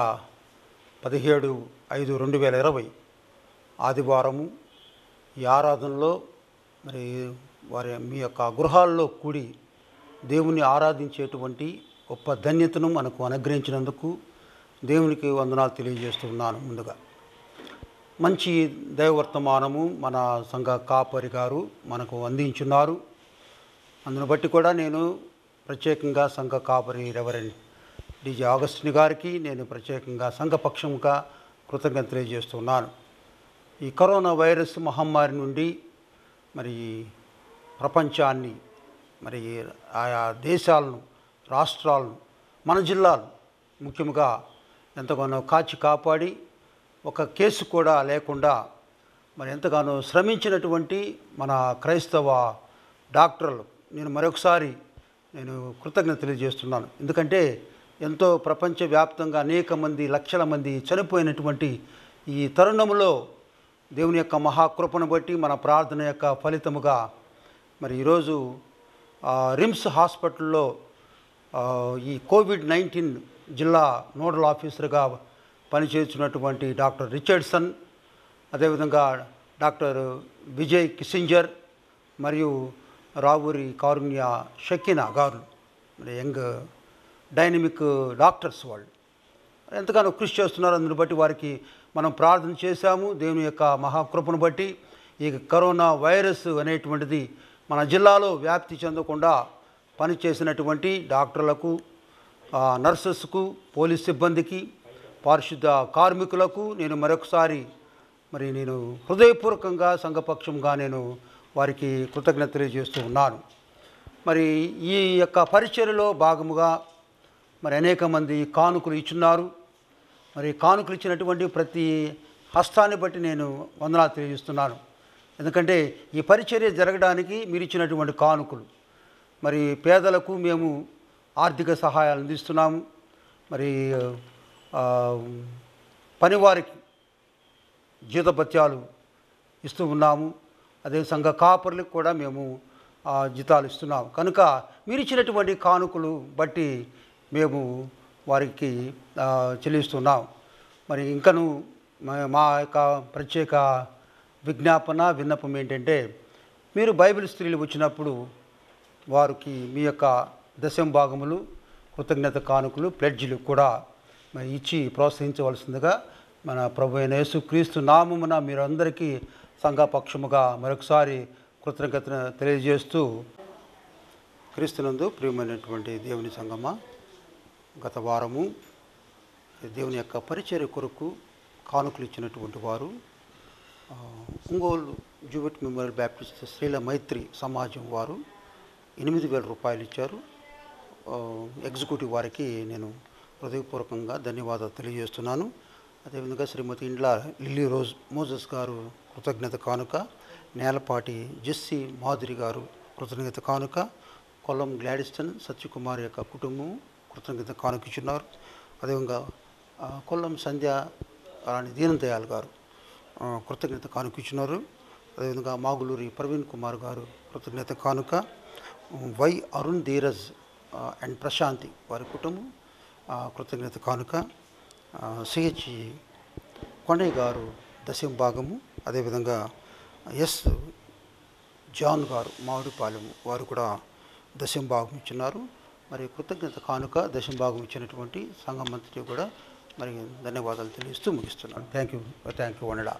పదిహేడు ఐదు రెండు వేల ఇరవై ఆదివారము ఈ ఆరాధనలో మరి వారి మీ యొక్క గృహాల్లో కూడి దేవుని ఆరాధించేటువంటి గొప్ప ధన్యతను మనకు అనుగ్రహించినందుకు దేవునికి వందనాలు తెలియజేస్తున్నాను ముందుగా మంచి దైవర్తమానము మన సంఘ కాపరి గారు మనకు అందించున్నారు అందును బట్టి కూడా నేను ప్రత్యేకంగా సంఘ కాపరి రెవరెండ్ డిజే ఆగస్టిని గారికి నేను ప్రత్యేకంగా సంఘపక్షంగా కృతజ్ఞత తెలియజేస్తున్నాను ఈ కరోనా వైరస్ మహమ్మారి నుండి మరి ప్రపంచాన్ని మరి ఆయా దేశాలను రాష్ట్రాలను మన జిల్లాలు ముఖ్యంగా ఎంతగానో కాచి కాపాడి ఒక కేసు కూడా లేకుండా మరి ఎంతగానో శ్రమించినటువంటి మన క్రైస్తవ డాక్టర్లు నేను మరొకసారి నేను కృతజ్ఞత తెలియజేస్తున్నాను ఎందుకంటే ఎంతో ప్రపంచవ్యాప్తంగా అనేక మంది లక్షల మంది చనిపోయినటువంటి ఈ తరుణంలో దేవుని యొక్క మహాకృపను బట్టి మన ప్రార్థన యొక్క ఫలితముగా మరి ఈరోజు రిమ్స్ హాస్పిటల్లో ఈ కోవిడ్ నైన్టీన్ జిల్లా నోడల్ ఆఫీసర్గా పనిచేస్తున్నటువంటి డాక్టర్ రిచర్డ్సన్ అదేవిధంగా డాక్టర్ విజయ్ కిసింజర్ మరియు రావూరి కారుణ్య షకీనా గారు మరి యంగ్ డైనమిక్ డాక్టర్స్ వాళ్ళు ఎంతగానో కృషి చేస్తున్నారు అందుని బట్టి వారికి మనం ప్రార్థన చేశాము దేవుని యొక్క మహాకృపను బట్టి ఈ కరోనా వైరస్ అనేటువంటిది మన జిల్లాలో వ్యాప్తి చెందకుండా పనిచేసినటువంటి డాక్టర్లకు నర్సెస్కు పోలీస్ సిబ్బందికి పారిశుద్ధ కార్మికులకు నేను మరొకసారి మరి నేను హృదయపూర్వకంగా సంఘపక్షంగా నేను వారికి కృతజ్ఞత తెలియజేస్తూ ఉన్నాను మరి ఈ యొక్క పరిచర్యలో భాగముగా మరి అనేక మంది కానుకలు ఇచ్చున్నారు మరి కానుకలు ఇచ్చినటువంటి ప్రతి హస్తాన్ని బట్టి నేను వందనాలు తెలియజేస్తున్నాను ఎందుకంటే ఈ పరిచర్య జరగడానికి మీరు ఇచ్చినటువంటి కానుకలు మరి పేదలకు మేము ఆర్థిక సహాయాలు అందిస్తున్నాము మరి పనివారికి జీతభత్యాలు ఇస్తూ ఉన్నాము అదేవిధంగా కాపర్లకు కూడా మేము జీతాలు ఇస్తున్నాము కనుక మీరు ఇచ్చినటువంటి కానుకలు బట్టి మేము వారికి చెల్లిస్తున్నాం మరి ఇంకను మా యొక్క ప్రత్యేక విజ్ఞాపన విన్నపం ఏంటంటే మీరు బైబిల్ స్త్రీలు వచ్చినప్పుడు వారికి మీ యొక్క దశం భాగములు కృతజ్ఞత కానుకలు ప్లెడ్జ్లు కూడా ఇచ్చి ప్రోత్సహించవలసిందిగా మన ప్రభు అయిన యేసుక్రీస్తు నామమున మీరందరికీ సంఘపక్షముగా మరొకసారి కృతజ్ఞతను తెలియజేస్తూ క్రీస్తునందు ప్రియమైనటువంటి దేవుని సంగమ గత వారము దేవుని యొక్క పరిచర్య కొరకు కానుకలు ఇచ్చినటువంటి వారు ఒంగోలు జూబెట్ మెమోరియల్ బ్యాప్టిస్ట్ స్త్రీల మైత్రి సమాజం వారు ఎనిమిది వేల రూపాయలు ఇచ్చారు ఎగ్జిక్యూటివ్ వారికి నేను హృదయపూర్వకంగా ధన్యవాదాలు తెలియజేస్తున్నాను అదేవిధంగా శ్రీమతి ఇండ్ల లిల్లీ రోజ్ మోజస్ గారు కృతజ్ఞత కానుక నేలపాటి జెస్సి మాధురి గారు కృతజ్ఞత కానుక కొల్లం గ్లాడిస్టన్ సత్యకుమార్ యొక్క కుటుంబం కృతజ్ఞత కానుక ఇచ్చున్నారు అదేవిధంగా కొల్లం సంధ్య రాణి దీనదయాల్ గారు కృతజ్ఞత కానుక ఇచ్చినారు అదేవిధంగా మాగులూరి ప్రవీణ్ కుమార్ గారు కృతజ్ఞత కానుక వై అరుణ్ ధీరజ్ అండ్ ప్రశాంతి వారి కుటుంబం కృతజ్ఞత కానుక సిహెచ్ కొండయ్య గారు దశం భాగము అదేవిధంగా ఎస్ జాన్ గారు మామిడిపాలెం వారు కూడా దశం భాగం ఇచ్చినారు మరి కృతజ్ఞత కానుక దశం భాగం ఇచ్చినటువంటి సంఘం మంత్రి కూడా మరి ధన్యవాదాలు తెలియస్తూ ముగిస్తున్నాను థ్యాంక్ యూ థ్యాంక్ యూ వండడా